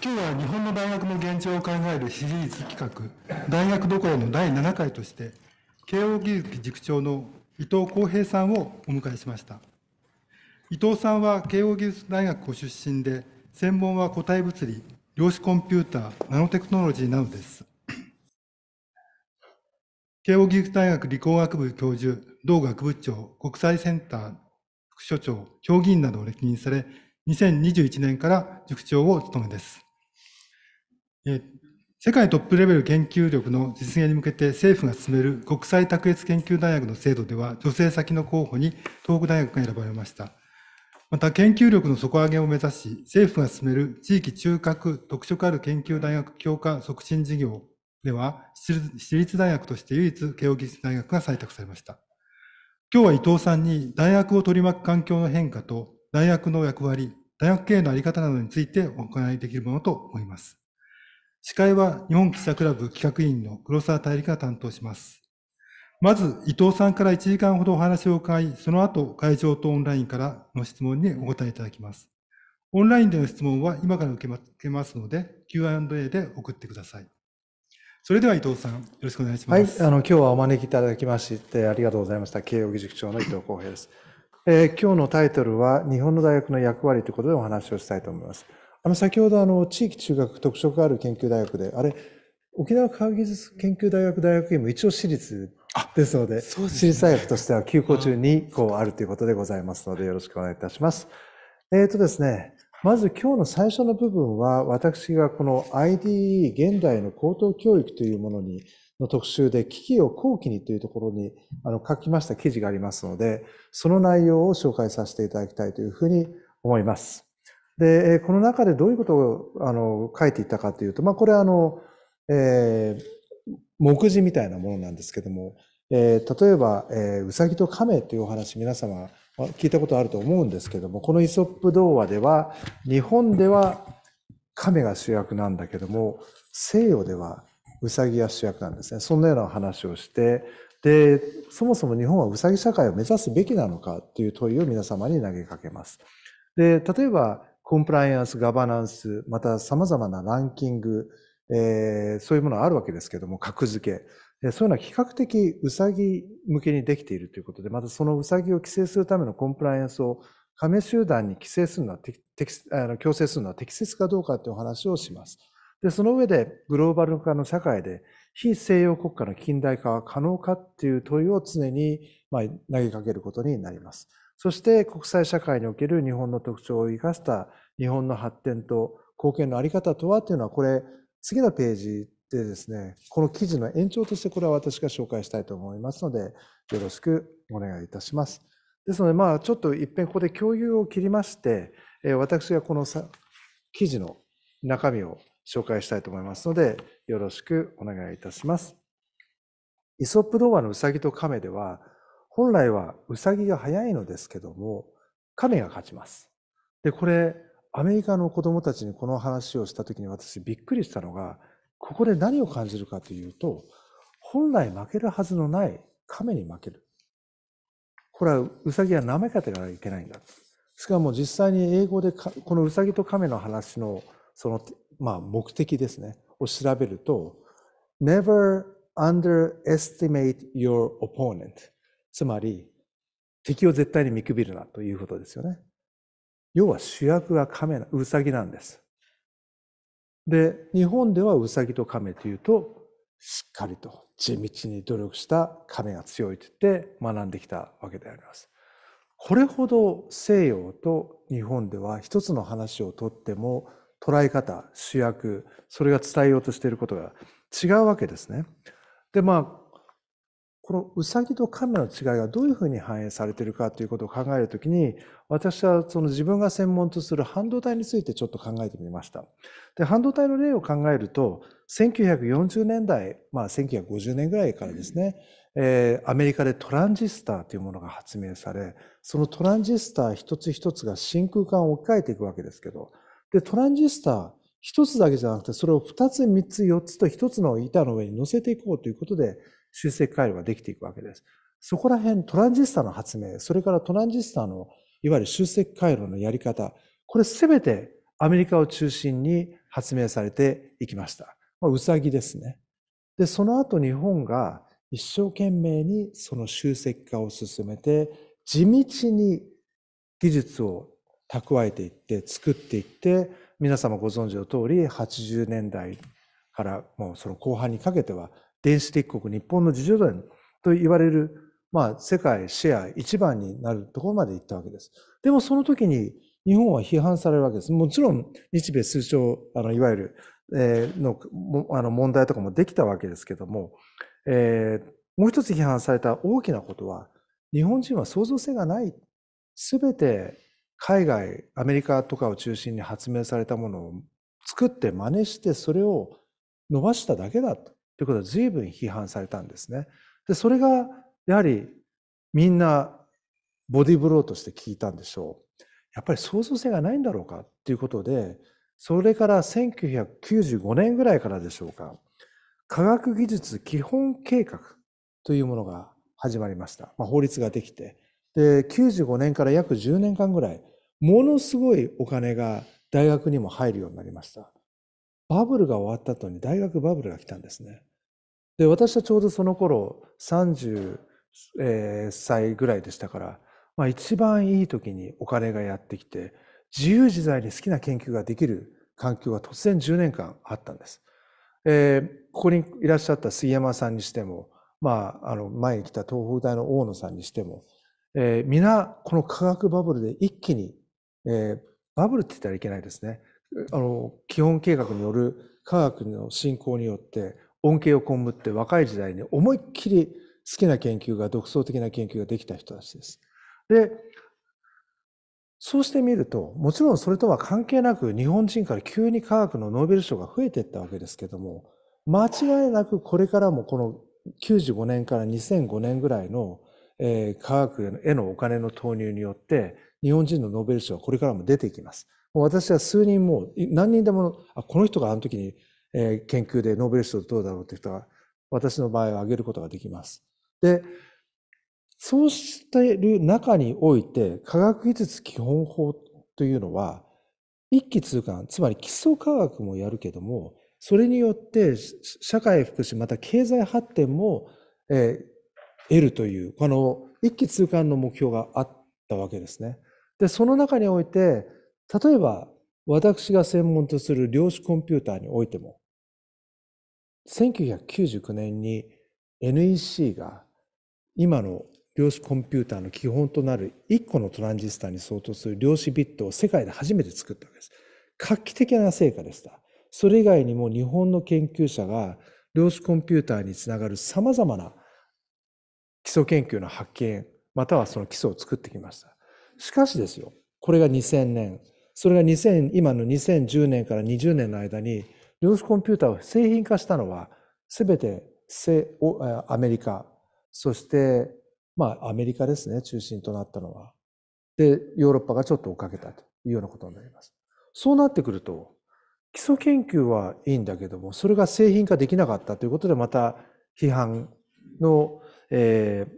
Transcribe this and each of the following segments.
今日は日本の大学の現状を考えるシリーズ企画「大学どころ」の第7回として慶應義塾塾長の伊藤浩平さんをお迎えしました伊藤さんは慶應義塾大学ご出身で専門は個体物理量子コンピューターナノテクノロジーなどです慶應義塾大学理工学部教授同学部長国際センター副所長評議員などを歴任され2021年から塾長をお務めです世界トップレベル研究力の実現に向けて政府が進める国際卓越研究大学の制度では女性先の候補に東北大学が選ばれました。また研究力の底上げを目指し政府が進める地域中核特色ある研究大学強化促進事業では私立大学として唯一慶応義塾大学が採択されました。今日は伊藤さんに大学を取り巻く環境の変化と大学の役割、大学経営の在り方などについてお伺いできるものと思います。司会は日本記者クラブ企画委員の黒沢大陸が担当します。まず、伊藤さんから1時間ほどお話を伺い、その後、会場とオンラインからの質問にお答えいただきます。オンラインでの質問は今から受けますので、Q&A で送ってください。それでは伊藤さん、よろしくお願いします。はい、あの今日はお招きいただきましてありがとうございました。慶應義塾長の伊藤光平です。えー、今日のタイトルは日本の大学の役割ということでお話をしたいと思います。の、先ほどあの、地域中学特色ある研究大学で、あれ、沖縄科学技術研究大学大学院も一応私立ですので、でね、私立大学としては休校中にこうあるということでございますので、よろしくお願いいたします。えっ、ー、とですね、まず今日の最初の部分は、私がこの IDE 現代の高等教育というものに、の特集で、危機を後期にというところにあの書きました記事がありますので、その内容を紹介させていただきたいというふうに思います。で、この中でどういうことをあの書いていたかというと、まあ、これはあの、えー、目次みたいなものなんですけども、えー、例えば、えー、うさぎと亀というお話皆様聞いたことあると思うんですけども、このイソップ童話では、日本では亀が主役なんだけども、西洋ではうさぎが主役なんですね。そんなような話をして、で、そもそも日本はうさぎ社会を目指すべきなのかという問いを皆様に投げかけます。で、例えば、コンプライアンス、ガバナンス、また様々なランキング、えー、そういうものがあるわけですけども、格付け。そういうのは比較的うさぎ向けにできているということで、またそのうさぎを規制するためのコンプライアンスを加盟集団に規制するのは、あの強制するのは適切かどうかというお話をします。で、その上でグローバル化の社会で非西洋国家の近代化は可能かっていう問いを常に、ま投げかけることになります。そして国際社会における日本の特徴を生かした日本の発展と貢献のあり方とはというのはこれ次のページでですねこの記事の延長としてこれは私が紹介したいと思いますのでよろしくお願いいたします。ですのでまあちょっと一遍ここで共有を切りまして私がこの記事の中身を紹介したいと思いますのでよろしくお願いいたします。イソップ童話のウサギと亀では本来はウサギが早いのですけども、亀が勝ちます。で、これ、アメリカの子供たちにこの話をした時に私びっくりしたのが、ここで何を感じるかというと、本来負けるはずのない亀に負ける。これはウサギは舐め方がいけないんだ。しかも実際に英語でこのウサギと亀の話のその、まあ、目的ですね、を調べると、never underestimate your opponent。つまり、敵を絶対に見くびるなということですよね。要は主役が亀な、うさぎなんです。で、日本ではうさぎと亀というと、しっかりと地道に努力した亀が強いと言って学んできたわけであります。これほど西洋と日本では一つの話をとっても捉え方主役それが伝えようとしていることが違うわけですね。でまあこのウサギとカメの違いがどういうふうに反映されているかということを考えるときに、私はその自分が専門とする半導体についてちょっと考えてみました。で、半導体の例を考えると、1940年代、まあ1950年ぐらいからですね、えー、アメリカでトランジスターというものが発明され、そのトランジスター一つ一つが真空管を置き換えていくわけですけど、で、トランジスター、一つだけじゃなくて、それを二つ、三つ、四つと一つの板の上に乗せていこうということで、集積回路ができていくわけです。そこら辺、トランジスタの発明、それからトランジスタのいわゆる集積回路のやり方、これすべてアメリカを中心に発明されていきました。まあ、うさぎですね。で、その後日本が一生懸命にその集積化を進めて、地道に技術を蓄えていって、作っていって、皆様ご存知の通り、80年代からもうその後半にかけては電子立国、日本の自助伝と言われる、まあ、世界シェア一番になるところまで行ったわけです。でもその時に日本は批判されるわけです。もちろん日米通商、あのいわゆる、えー、のあの問題とかもできたわけですけども、えー、もう一つ批判された大きなことは、日本人は創造性がない。すべて海外、アメリカとかを中心に発明されたものを作って真似してそれを伸ばしただけだと。ということは随分批判されたんですね。でそれがやはりみんなボディブローとして聞いたんでしょう。やっぱり創造性がないんだろうかっていうことでそれから1995年ぐらいからでしょうか科学技術基本計画というものが始まりました、まあ、法律ができてで95年から約10年間ぐらいものすごいお金が大学にも入るようになりましたバブルが終わった後に大学バブルが来たんですねで私はちょうどその頃30歳ぐらいでしたから、まあ、一番いい時にお金がやってきて自由自在に好きな研究ができる環境が突然10年間あったんです。えー、ここにいらっしゃった杉山さんにしても、まあ、あの前に来た東北大の大野さんにしても、えー、皆この科学バブルで一気に、えー、バブルって言ったらいけないですねあの基本計画による科学の進行によって恩恵を被って若い時代に思いっきり好きな研究が独創的な研究ができた人たちです。でそうしてみるともちろんそれとは関係なく日本人から急に科学のノーベル賞が増えていったわけですけども間違いなくこれからもこの95年から2005年ぐらいの、えー、科学へのお金の投入によって日本人のノーベル賞はこれからも出ていきます。もう私は数人もう何人でもあこの人があの時にえー、研究でノーベル賞どうだろうという人は、私の場合は挙げることができます。で、そうしている中において、科学技術基本法というのは、一気通貫、つまり基礎科学もやるけども、それによって社会福祉、また経済発展も、えー、得るという、この一気通貫の目標があったわけですね。で、その中において、例えば私が専門とする量子コンピューターにおいても、1999年に NEC が今の量子コンピューターの基本となる1個のトランジスタに相当する量子ビットを世界で初めて作ったわけです。画期的な成果でした。それ以外にも日本の研究者が量子コンピューターにつながるさまざまな基礎研究の発見またはその基礎を作ってきました。しかしですよこれが2000年それが2000今の2010年から20年の間に量子コンピューターを製品化したのは、すべてアメリカ、そして、まあ、アメリカですね、中心となったのは。で、ヨーロッパがちょっと追っかけたというようなことになります。そうなってくると、基礎研究はいいんだけども、それが製品化できなかったということで、また批判の、えー、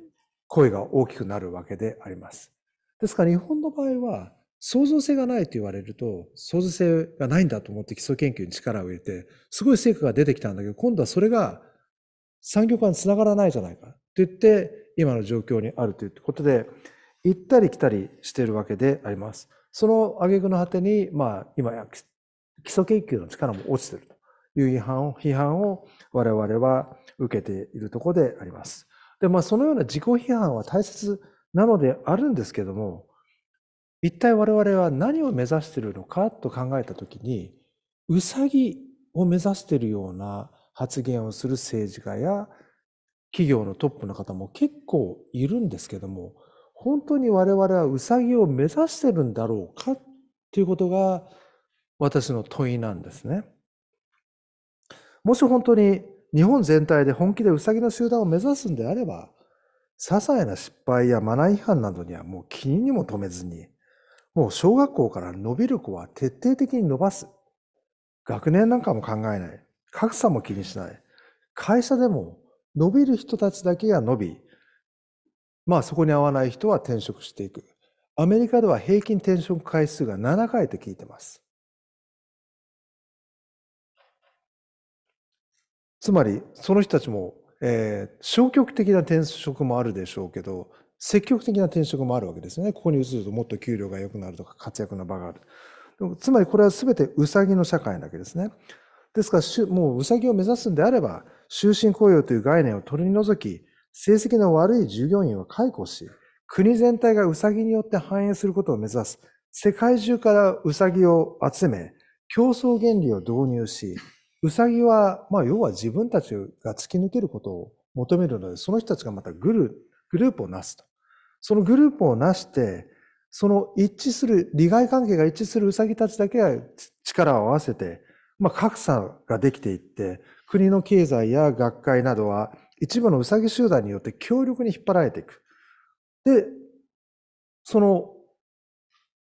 声が大きくなるわけであります。ですから、日本の場合は、創造性がないと言われると、創造性がないんだと思って基礎研究に力を入れて、すごい成果が出てきたんだけど、今度はそれが産業化につながらないじゃないかって言って、今の状況にあるということで、行ったり来たりしているわけであります。その挙句の果てに、まあ、今や基礎研究の力も落ちているという批判を批判を我々は受けているところであります。で、まあ、そのような自己批判は大切なのであるんですけども、一体我々は何を目指しているのかと考えた時に、うさぎを目指しているような発言をする政治家や企業のトップの方も結構いるんですけども、本当に我々はうさぎを目指してるんだろうかということが私の問いなんですね。もし本当に日本全体で本気でうさぎの集団を目指すんであれば、些細な失敗やマナー違反などにはもう気にも留めずに、もう小学校から伸びる子は徹底的に伸ばす。学年なんかも考えない。格差も気にしない。会社でも伸びる人たちだけが伸び、まあそこに合わない人は転職していく。アメリカでは平均転職回数が7回と聞いてます。つまり、その人たちも、えー、消極的な転職もあるでしょうけど、積極的な転職もあるわけですよね。ここに移るともっと給料が良くなるとか活躍の場がある。つまりこれは全てウサギの社会なわけですね。ですから、もうウサギを目指すんであれば、終身雇用という概念を取り除き、成績の悪い従業員は解雇し、国全体がウサギによって繁栄することを目指す。世界中からウサギを集め、競争原理を導入し、ウサギは、まあ、要は自分たちが突き抜けることを求めるので、その人たちがまたグルグループをなすと。そのグループをなして、その一致する、利害関係が一致するウサギたちだけが力を合わせて、まあ、格差ができていって、国の経済や学会などは一部のウサギ集団によって強力に引っ張られていく。で、その、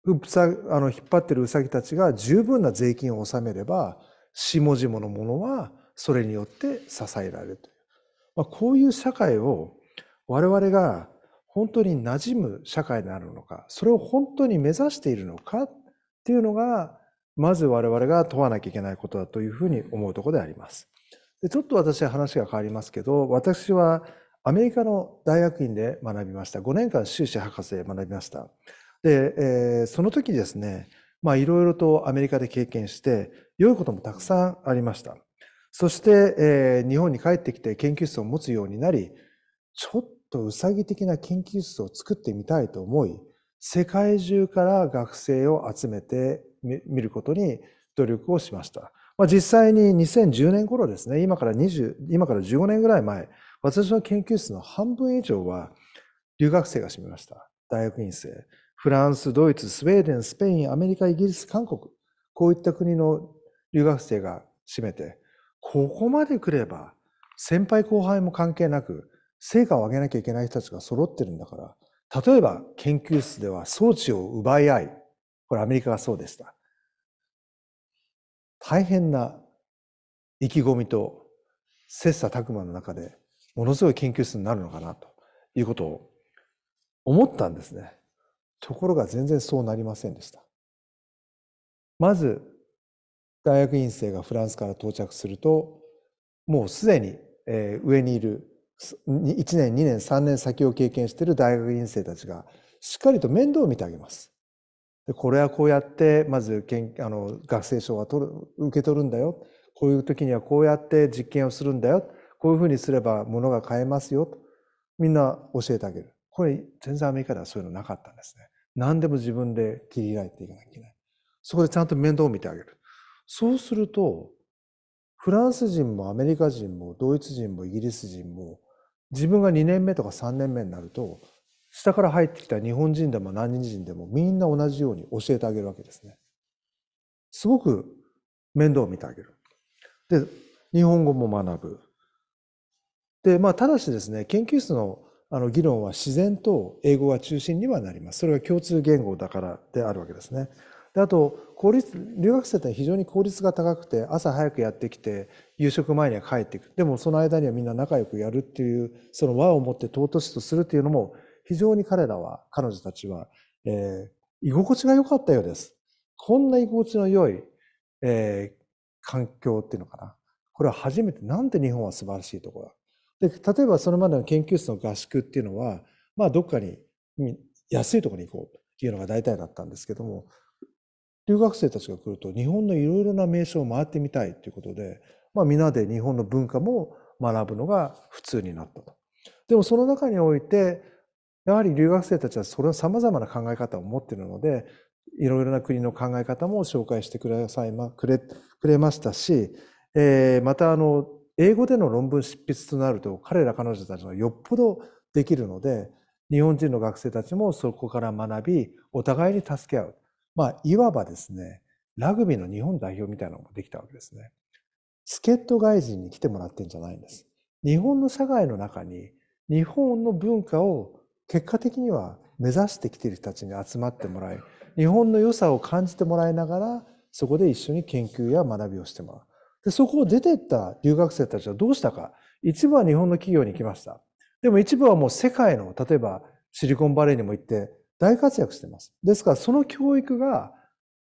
うさあの引っ張ってるウサギたちが十分な税金を納めれば、下々のものはそれによって支えられるという。まあ、こういう社会を我々が本当に馴染む社会であるのか、それを本当に目指しているのかっていうのが、まず我々が問わなきゃいけないことだというふうに思うところであります。でちょっと私は話が変わりますけど、私はアメリカの大学院で学びました。5年間修士博士で学びました。で、えー、その時ですね、まあいろいろとアメリカで経験して、良いこともたくさんありました。そして、えー、日本に帰ってきて研究室を持つようになり、ちょっとうさぎ的な研究室を作ってみたいと思い、世界中から学生を集めてみることに努力をしました。まあ、実際に2010年頃ですね、今から20、今から15年ぐらい前、私の研究室の半分以上は留学生が占めました。大学院生。フランス、ドイツ、スウェーデン、スペイン、アメリカ、イギリス、韓国。こういった国の留学生が占めて、ここまで来れば、先輩後輩も関係なく、成果を上げなきゃいけない人たちが揃ってるんだから、例えば研究室では装置を奪い合い、これアメリカがそうでした。大変な意気込みと切磋琢磨の中でものすごい研究室になるのかなということを思ったんですね。ところが全然そうなりませんでした。まず大学院生がフランスから到着するともうすでに上にいる1年、2年、3年先を経験している大学院生たちが、しっかりと面倒を見てあげます。これはこうやってまずあの学生証は取る受け取るんだよこういう時にはこうやって実験をするんだよこういうふうにすればものが買えますよとみんな教えてあげるこれ全然アメリカではそういうのなかったんですね何でも自分で切り開いていかなきゃいけないそこでちゃんと面倒を見てあげるそうするとフランス人もアメリカ人もドイツ人もイギリス人も自分が2年目とか3年目になると下から入ってきた日本人でも何人でもみんな同じように教えてあげるわけですね。すごく面倒を見てあげる。で、日本語も学ぶ。で、まあ、ただしですね、研究室のあの議論は自然と英語が中心にはなります。それが共通言語だからであるわけですね。であと効率留学生って非常に効率が高くて朝早くやってきて夕食前には帰っていくでもその間にはみんな仲良くやるっていうその輪を持って尊しとするっていうのも非常に彼らは彼女たちは、えー、居心地が良かったようですこんな居心地の良い、えー、環境っていうのかなこれは初めてなんで日本は素晴らしいところだで例えばそれまでの研究室の合宿っていうのはまあどっかに安いところに行こうというのが大体だったんですけども留学生たちが来ると日本のいろいろな名所を回ってみたいということで、まあ、皆で日本の文化も学ぶのが普通になったと。でもその中においてやはり留学生たちはそれはさまざまな考え方を持っているのでいろいろな国の考え方も紹介してくださいまくれくれましたし、えー、またあの英語での論文執筆となると彼ら彼女たちはよっぽどできるので日本人の学生たちもそこから学びお互いに助け合うまあ、いわばですね、ラグビーの日本代表みたいなのもできたわけですね。助っ人外人に来てもらってんじゃないんです。日本の社会の中に、日本の文化を結果的には目指してきている人たちに集まってもらい、日本の良さを感じてもらいながら、そこで一緒に研究や学びをしてもらう。で、そこを出てった留学生たちはどうしたか。一部は日本の企業に来ました。でも一部はもう世界の、例えばシリコンバレーにも行って、大活躍してます。ですからその教育が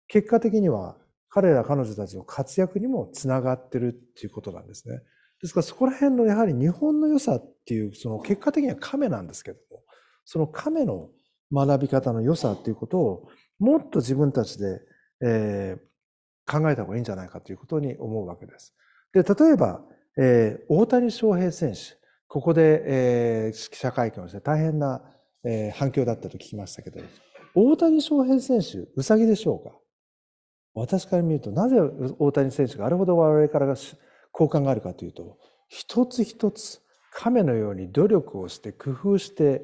結果的には彼ら彼女たちの活躍にもつながってるっていうことなんですね。ですからそこら辺のやはり日本の良さっていうその結果的には亀なんですけどもその亀の学び方の良さっていうことをもっと自分たちで、えー、考えた方がいいんじゃないかということに思うわけです。で例えば、えー、大谷翔平選手ここで、えー、記者会見をして大変なえー、反響だったと聞きましたけど、大谷翔平選手、うさぎでしょうか私から見ると、なぜ大谷選手があれほど我々からが好感があるかというと、一つ一つ亀のように努力をして工夫して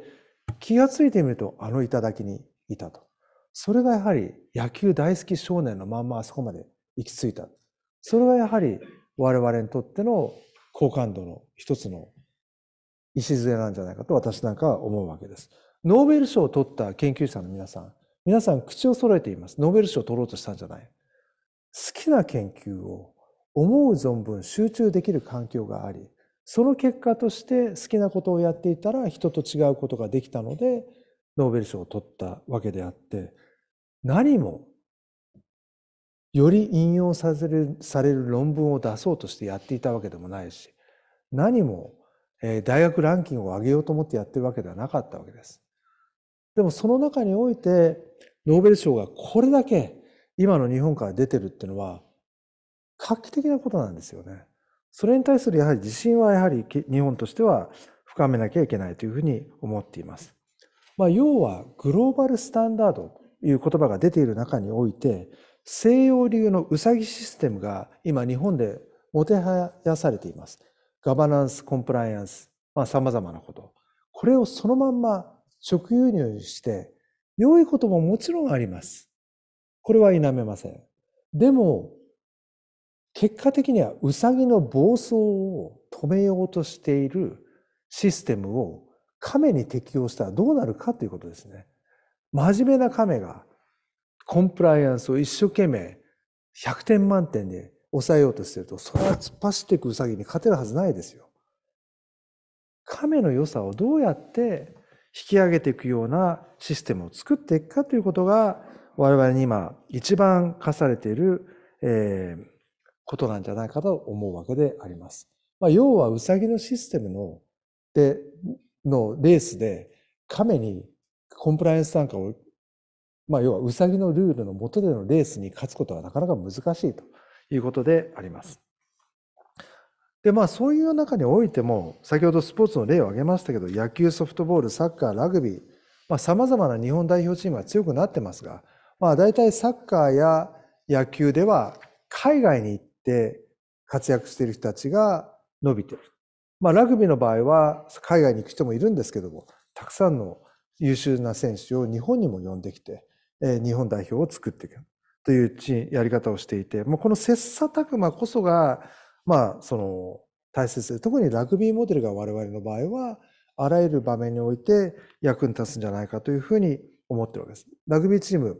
気が付いてみるとあの頂にいたと。それがやはり野球大好き少年のまんまあそこまで行き着いた。それがやはり我々にとっての好感度の一つの礎なんじゃないかと私なんかは思うわけです。ノーベル賞を取った研究者の皆さん、皆さん口を揃えています。ノーベル賞を取ろうとしたんじゃない。好きな研究を思う存分集中できる環境があり、その結果として好きなことをやっていたら人と違うことができたので、ノーベル賞を取ったわけであって、何もより引用されるされる論文を出そうとしてやっていたわけでもないし、何も大学ランキングを上げようと思ってやってるわけではなかったわけです。でもその中において、ノーベル賞がこれだけ今の日本から出てるっていうのは、画期的なことなんですよね。それに対するやはり自信はやはり日本としては深めなきゃいけないというふうに思っています。まあ、要はグローバルスタンダードという言葉が出ている中において、西洋流のうさぎシステムが今日本でもてはやされています。ガバナンス、コンプライアンス、まあ、様々なこと。これをそのまんま食輸入して、良いことももちろんあります。これは否めません。でも、結果的にはウサギの暴走を止めようとしているシステムを亀に適用したらどうなるかということですね。真面目な亀がコンプライアンスを一生懸命100点満点で抑えようとしてると、それは突っ走っていくウサギに勝てるはずないですよ。亀の良さをどうやって引き上げていくようなシステムを作っていくかということが、我々に今一番課されている、えー、ことなんじゃないかと思うわけであります。まあ、要はウサギのシステムの、で、のレースで、亀にコンプライアンス参加を、まあ、要はウサギのルールの下でのレースに勝つことはなかなか難しいということであります。でまあ、そういう中においても先ほどスポーツの例を挙げましたけど野球ソフトボールサッカーラグビーさまざ、まな日本代表チームは強くなってますが、まあ、大体サッカーや野球では海外に行って活躍している人たちが伸びてる、まあ、ラグビーの場合は海外に行く人もいるんですけどもたくさんの優秀な選手を日本にも呼んできて、え日本代表を作っていくというやり方をしていてもうこの切磋琢磨こそがまあ、その、大切で、特にラグビーモデルが我々の場合は、あらゆる場面において役に立つんじゃないかというふうに思ってるわけです。ラグビーチーム、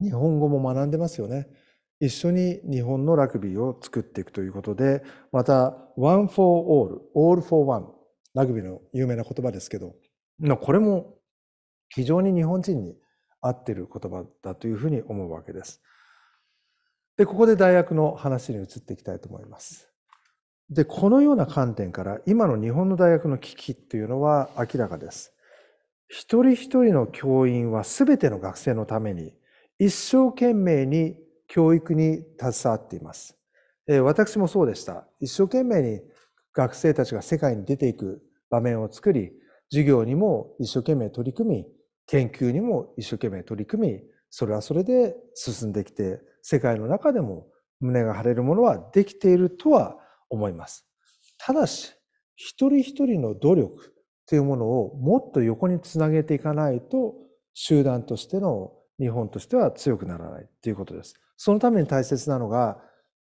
日本語も学んでますよね。一緒に日本のラグビーを作っていくということで、また、ワン・フォー・オール、オール・ l for o ラグビーの有名な言葉ですけど、これも非常に日本人に合ってる言葉だというふうに思うわけです。で、ここで大学の話に移っていきたいと思います。で、このような観点から、今の日本の大学の危機っていうのは明らかです。一人一人の教員は全ての学生のために、一生懸命に教育に携わっています。私もそうでした。一生懸命に学生たちが世界に出ていく場面を作り、授業にも一生懸命取り組み、研究にも一生懸命取り組み、それはそれで進んできて世界の中でも胸が張れるものはできているとは思います。ただし、一人一人の努力というものをもっと横につなげていかないと、集団としての日本としては強くならないということです。そのために大切なのが、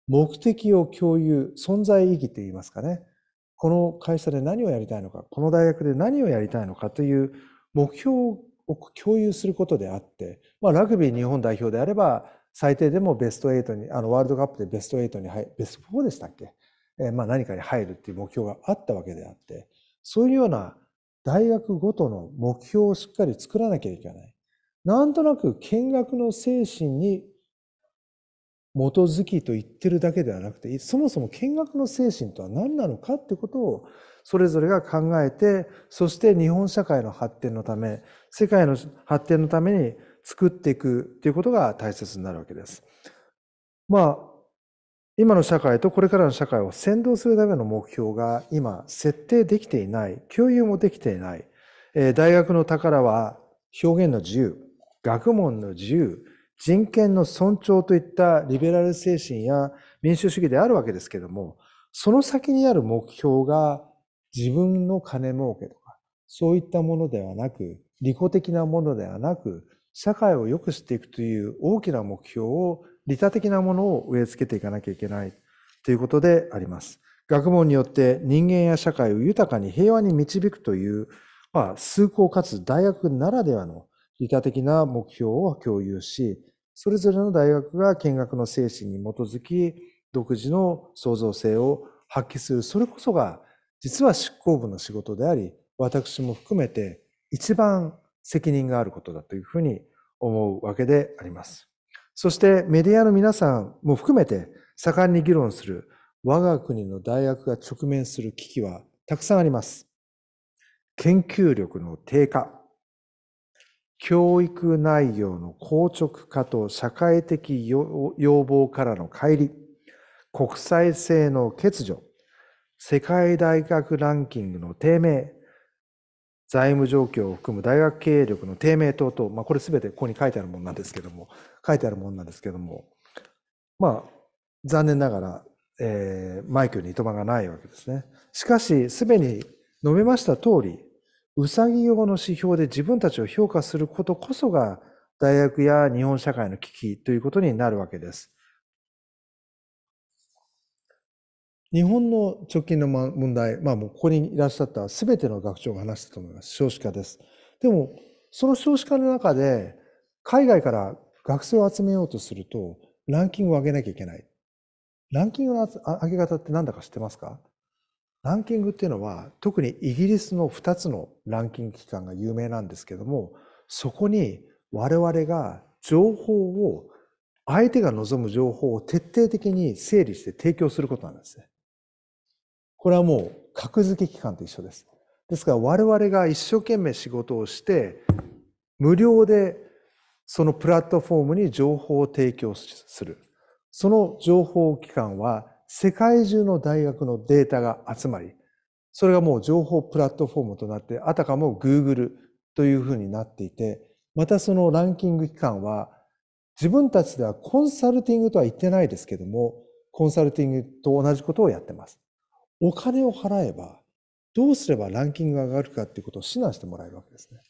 目的を共有、存在意義といいますかね。この会社で何をやりたいのか、この大学で何をやりたいのかという目標を共有することであって、まあ、ラグビー日本代表であれば、最低でもベスト8に、あの、ワールドカップでベスト8に入る、ベスト4でしたっけえー、まあ何かに入るっていう目標があったわけであって、そういうような大学ごとの目標をしっかり作らなきゃいけない。なんとなく見学の精神に基づきと言ってるだけではなくて、そもそも見学の精神とは何なのかってことをそれぞれが考えて、そして日本社会の発展のため、世界の発展のために作っていくということが大切になるわけです。まあ、今の社会とこれからの社会を先導するための目標が今設定できていない、共有もできていない。え大学の宝は表現の自由、学問の自由、人権の尊重といったリベラル精神や民主主義であるわけですけども、その先にある目標が自分の金儲けとか、そういったものではなく、利己的なものではなく、社会を良くしていくという大きな目標を利他的なものを植え付けていかなきゃいけないということであります。学問によって人間や社会を豊かに平和に導くという、まあ、崇高かつ大学ならではの利他的な目標を共有し、それぞれの大学が見学の精神に基づき、独自の創造性を発揮する、それこそが実は執行部の仕事であり、私も含めて一番責任があることだというふうに思うわけであります。そしてメディアの皆さんも含めて盛んに議論する我が国の大学が直面する危機はたくさんあります。研究力の低下、教育内容の硬直化と社会的要望からの乖離、国際性の欠如、世界大学ランキングの低迷、財務状況を含む大学経営力の低迷等々、まあ、これすべてここに書いてあるものなんですけども、書いてあるものなんですけども、まあ、残念ながら、えー、マイクにいとまがないわけですね。しかし、すでに述べました通り、うさぎ用の指標で自分たちを評価することこそが、大学や日本社会の危機ということになるわけです。日本の直近の問題、まあ、もうここにいらっしゃった全ての学長が話したと思います少子化ですでもその少子化の中で海外から学生を集めようとするとランキングを上げなきゃいけないランキングの上げ方って何だか知ってますかランキングっていうのは特にイギリスの2つのランキング機関が有名なんですけどもそこに我々が情報を相手が望む情報を徹底的に整理して提供することなんですね。これはもう格付け機関と一緒です。ですから我々が一生懸命仕事をして無料でそのプラットフォームに情報を提供する。その情報機関は世界中の大学のデータが集まり、それがもう情報プラットフォームとなって、あたかも Google というふうになっていて、またそのランキング機関は自分たちではコンサルティングとは言ってないですけども、コンサルティングと同じことをやってます。お金を払えば、どうすればランキングが上がるかっていうことを指南してもらえるわけですね。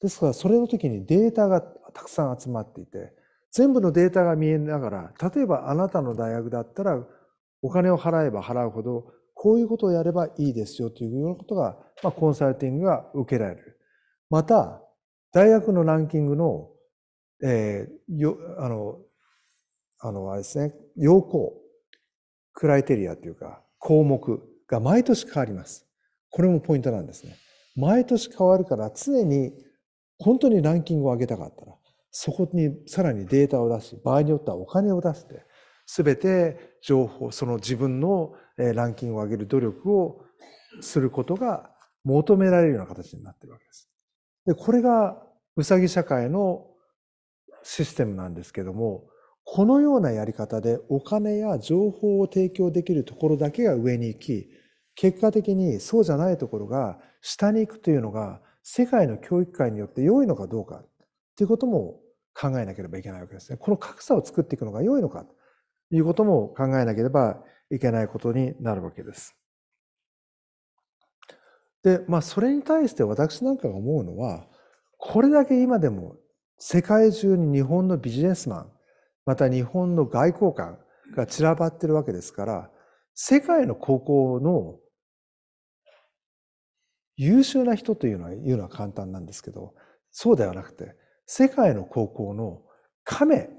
ですから、それの時にデータがたくさん集まっていて、全部のデータが見えながら、例えばあなたの大学だったら、お金を払えば払うほど、こういうことをやればいいですよというようなことが、まあ、コンサルティングが受けられる。また、大学のランキングの、えー、よ、あの、あの、あれですね、要項、クライテリアというか、項目が毎年変わります。これもポイントなんですね。毎年変わるから常に本当にランキングを上げたかったら、そこにさらにデータを出し、場合によってはお金を出して、すべて情報、その自分のランキングを上げる努力をすることが求められるような形になってるわけです。で、これがうさぎ社会のシステムなんですけども、このようなやり方でお金や情報を提供できるところだけが上に行き、結果的にそうじゃないところが下に行くというのが世界の教育界によって良いのかどうかということも考えなければいけないわけですね。この格差を作っていくのが良いのかということも考えなければいけないことになるわけです。で、まあそれに対して私なんかが思うのは、これだけ今でも世界中に日本のビジネスマン、また日本の外交官が散らばってるわけですから、世界の高校の優秀な人というのは言うのは簡単なんですけど、そうではなくて、世界の高校の亀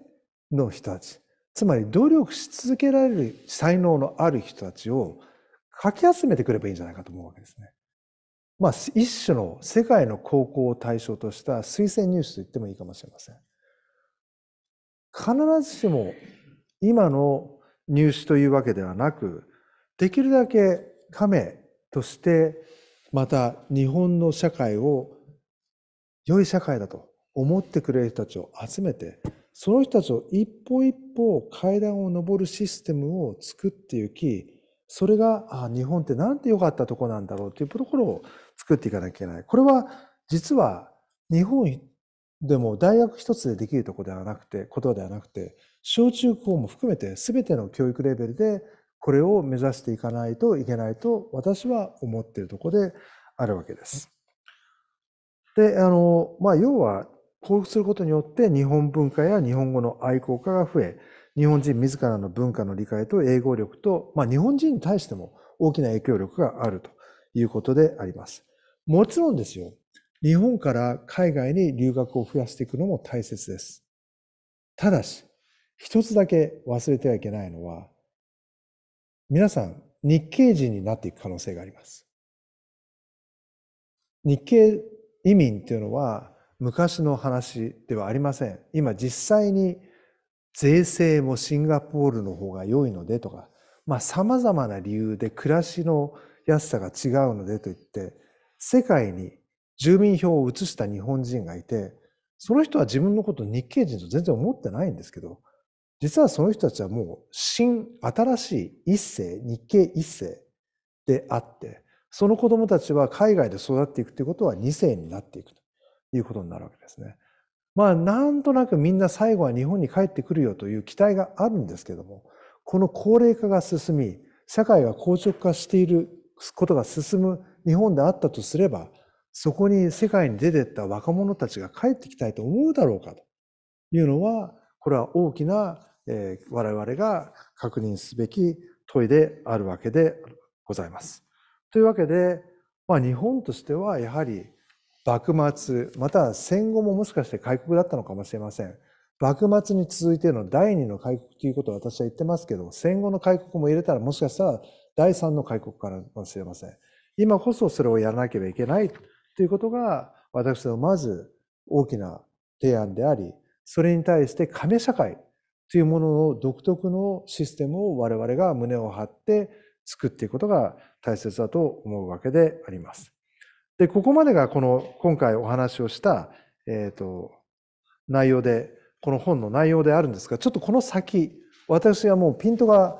の人たち、つまり努力し続けられる才能のある人たちをかき集めてくればいいんじゃないかと思うわけですね。まあ、一種の世界の高校を対象とした推薦入試と言ってもいいかもしれません。必ずしも今の入試というわけではなくできるだけ亀としてまた日本の社会を良い社会だと思ってくれる人たちを集めてその人たちを一歩一歩階段を上るシステムを作っていきそれがあ日本ってなんて良かったとこなんだろうというところを作っていかなきゃいけない。これは実は日本でも大学一つでできるとこではなくてことではなくて小中高も含めて全ての教育レベルでこれを目指していかないといけないと私は思っているとこであるわけです。であのまあ、要は幸福することによって日本文化や日本語の愛好家が増え日本人自らの文化の理解と英語力と、まあ、日本人に対しても大きな影響力があるということであります。もちろんですよ日本から海外に留学を増やしていくのも大切です。ただし、一つだけ忘れてはいけないのは、皆さん、日系人になっていく可能性があります。日系移民っていうのは昔の話ではありません。今実際に税制もシンガポールの方が良いのでとか、まあ様々な理由で暮らしの安さが違うのでといって、世界に住民票を移した日本人がいて、その人は自分のことを日系人と全然思ってないんですけど、実はその人たちはもう新、新しい一世、日系一世であって、その子供たちは海外で育っていくということは2世になっていくということになるわけですね。まあ、なんとなくみんな最後は日本に帰ってくるよという期待があるんですけども、この高齢化が進み、社会が硬直化していることが進む日本であったとすれば、そこに世界に出てった若者たちが帰ってきたいと思うだろうかというのは、これは大きな、えー、我々が確認すべき問いであるわけでございます。というわけで、まあ、日本としてはやはり幕末、または戦後ももしかして開国だったのかもしれません。幕末に続いての第2の開国ということを私は言ってますけど、戦後の開国も入れたらもしかしたら第3の開国かもしれません。今こそそれをやらなければいけないということが私のまず大きな提案でありそれに対して亀社会というものの独特のシステムを我々が胸を張って作っていくことが大切だと思うわけであります。でここまでがこの今回お話をした、えーと、内容でこの本の内容であるんですがちょっとこの先私はもうピントが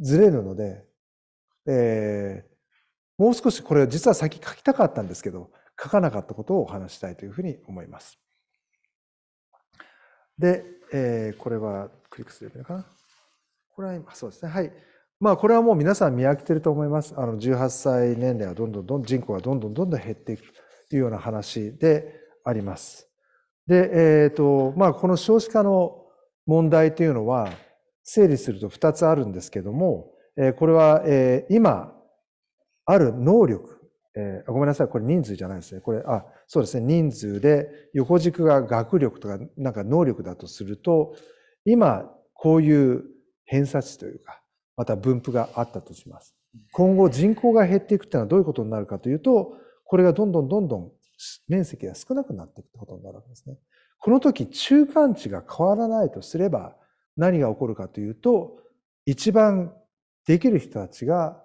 ずれるので、えー、もう少しこれは実は先書きたかったんですけど書かなかったことをお話したいというふうに思います。で、えー、これはクリックすればいいかな。これは今、そうですね。はい。まあ、これはもう皆さん見飽きてると思います。あの、18歳年齢はどんどんどん人口がどんどんどんどん減っていくというような話であります。で、えっ、ー、と、まあ、この少子化の問題というのは、整理すると2つあるんですけども、えこれはえ今ある能力えー、ごめんなさい、これ人数じゃないですね。これ、あ、そうですね、人数で横軸が学力とか、なんか能力だとすると、今、こういう偏差値というか、また分布があったとします。今後人口が減っていくっていうのはどういうことになるかというと、これがどんどんどんどん面積が少なくなっていくってことになるわけですね。この時、中間値が変わらないとすれば、何が起こるかというと、一番できる人たちが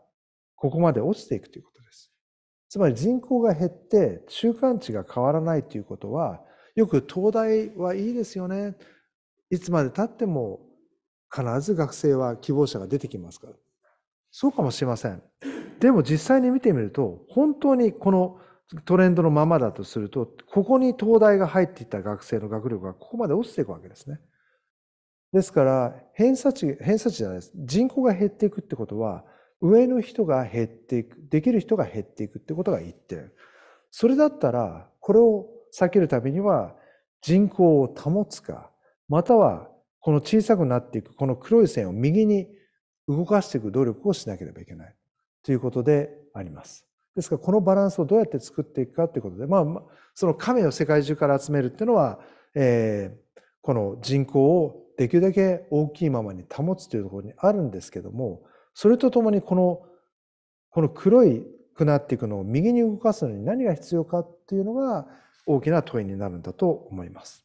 ここまで落ちていくということ。つまり人口が減って中間値が変わらないということはよく東大はいいですよねいつまでたっても必ず学生は希望者が出てきますからそうかもしれませんでも実際に見てみると本当にこのトレンドのままだとするとここに東大が入っていった学生の学力がここまで落ちていくわけですねですから偏差値偏差値じゃないです人口が減っていくってことは上の人が減っていく、できる人が減っていくってことが一点。それだったら、これを避けるためには、人口を保つか、または、この小さくなっていく、この黒い線を右に動かしていく努力をしなければいけない。ということであります。ですから、このバランスをどうやって作っていくかということで、まあ、その神を世界中から集めるっていうのは、えー、この人口をできるだけ大きいままに保つというところにあるんですけども、それとともにこの、この黒いくなっていくのを右に動かすのに何が必要かっていうのが大きな問いになるんだと思います。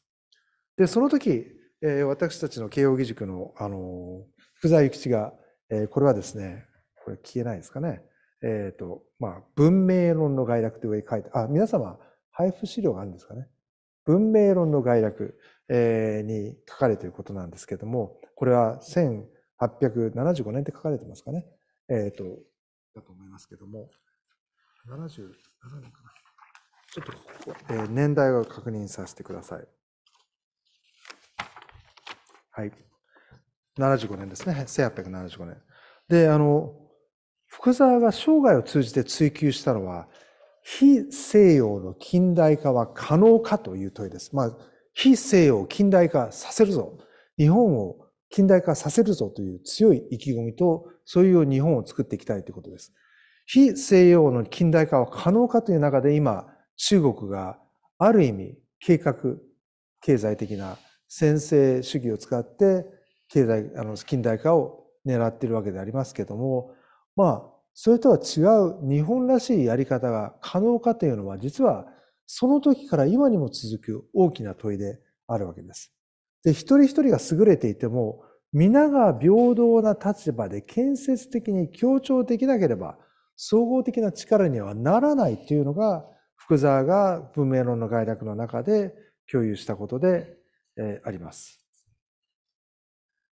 で、その時、え私たちの慶應義塾の、あの、福沢諭吉が、えこれはですね、これ消えないですかね。えっ、ー、と、まあ、文明論の概略という上に書いて、あ、皆様、配布資料があるんですかね。文明論の概略、えー、に書かれていることなんですけども、これは875年って書かれてますかね。えっ、ー、と、だと思いますけども、77年かな。ちょっとここ、えー、年代を確認させてください。はい。75年ですね。1875年。で、あの、福沢が生涯を通じて追求したのは、非西洋の近代化は可能かという問いです。まあ、非西洋を近代化させるぞ。日本を近代化させるぞという強い意気込みと、そういう日本を作っていきたいということです。非西洋の近代化は可能かという中で今、中国がある意味計画、経済的な専制主義を使って経済、あの近代化を狙っているわけでありますけども、まあ、それとは違う日本らしいやり方が可能かというのは、実はその時から今にも続く大きな問いであるわけです。で、一人一人が優れていても、皆が平等な立場で建設的に協調できなければ、総合的な力にはならないというのが、福沢が文明論の概略の中で共有したことで、えー、あります。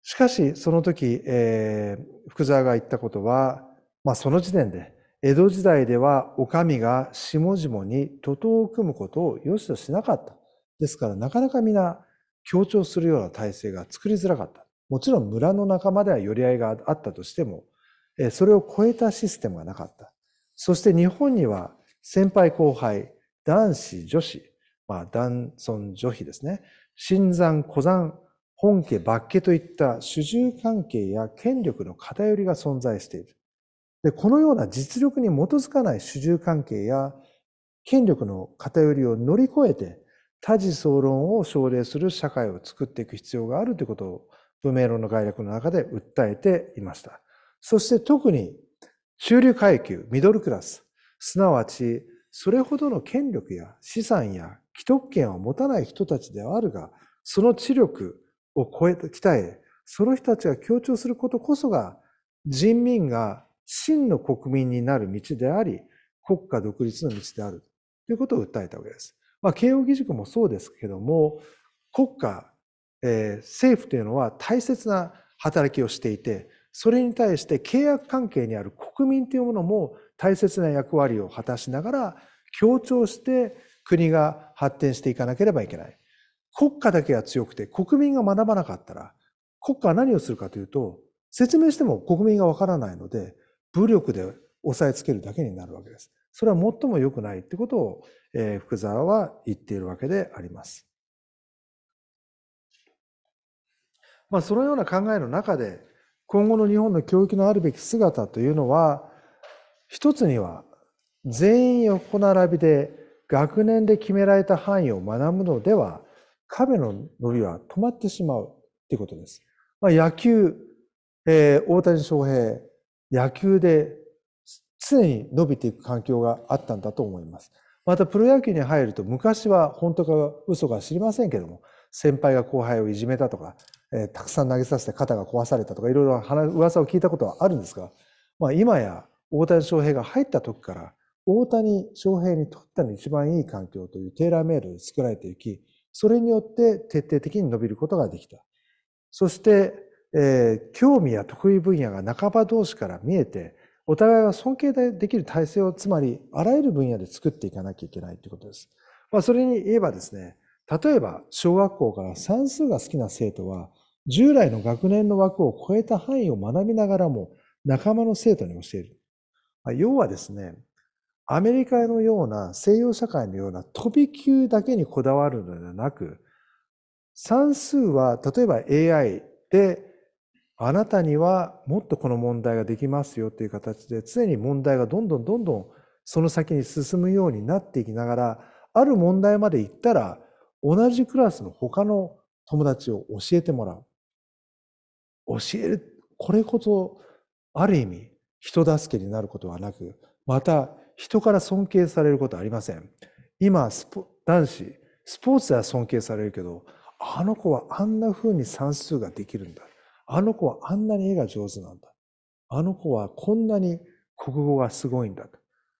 しかし、その時、えー、福沢が言ったことは、まあ、その時点で、江戸時代では、お上が下々に徒党を組むことを良しとしなかった。ですから、なかなか皆、強調するような体制が作りづらかった。もちろん村の仲間では寄り合いがあったとしても、それを超えたシステムがなかった。そして日本には先輩後輩、男子女子、まあ男尊女卑ですね、新山古山、本家罰家といった主従関係や権力の偏りが存在している。でこのような実力に基づかない主従関係や権力の偏りを乗り越えて多事総論を奨励する社会を作っていく必要があるということを文明論の概略の中で訴えていました。そして特に中流階級、ミドルクラス、すなわちそれほどの権力や資産や既得権を持たない人たちではあるが、その知力を超えて鍛え、その人たちが強調することこそが人民が真の国民になる道であり、国家独立の道であるということを訴えたわけです。まあ、慶應義塾もそうですけども国家、えー、政府というのは大切な働きをしていてそれに対して契約関係にある国民というものも大切な役割を果たしながら協調して国が発展していかなければいけない国家だけが強くて国民が学ばなかったら国家は何をするかというと説明しても国民がわからないので武力で押さえつけるだけになるわけですそれは最も良くないってことを、えー、福沢は言っているわけであります。まあ、そのような考えの中で、今後の日本の教育のあるべき姿というのは、一つには、全員横並びで学年で決められた範囲を学ぶのでは、壁の伸びは止まってしまうということです。まあ、野球、えー、大谷翔平、野球で常に伸びていく環境があったんだと思います。またプロ野球に入ると昔は本当か嘘か知りませんけども先輩が後輩をいじめたとか、えー、たくさん投げさせて肩が壊されたとかいろいろ噂を聞いたことはあるんですが、まあ、今や大谷翔平が入った時から大谷翔平にとっての一番いい環境というテーラーメールで作られていきそれによって徹底的に伸びることができたそして、えー、興味や得意分野が半ば同士から見えてお互いが尊敬できる体制を、つまり、あらゆる分野で作っていかなきゃいけないということです。まあ、それに言えばですね、例えば、小学校から算数が好きな生徒は、従来の学年の枠を超えた範囲を学びながらも、仲間の生徒に教える。まあ、要はですね、アメリカのような西洋社会のような飛び級だけにこだわるのではなく、算数は、例えば AI であなたにはもっとこの問題ができますよという形で常に問題がどんどんどんどんその先に進むようになっていきながらある問題まで行ったら同じクラスの他の友達を教えてもらう教えるこれこそある意味人助けになることはなくまた人から尊敬されることはありません今男子スポーツでは尊敬されるけどあの子はあんな風に算数ができるんだあの子はあんなに絵が上手なんだ。あの子はこんなに国語がすごいんだと。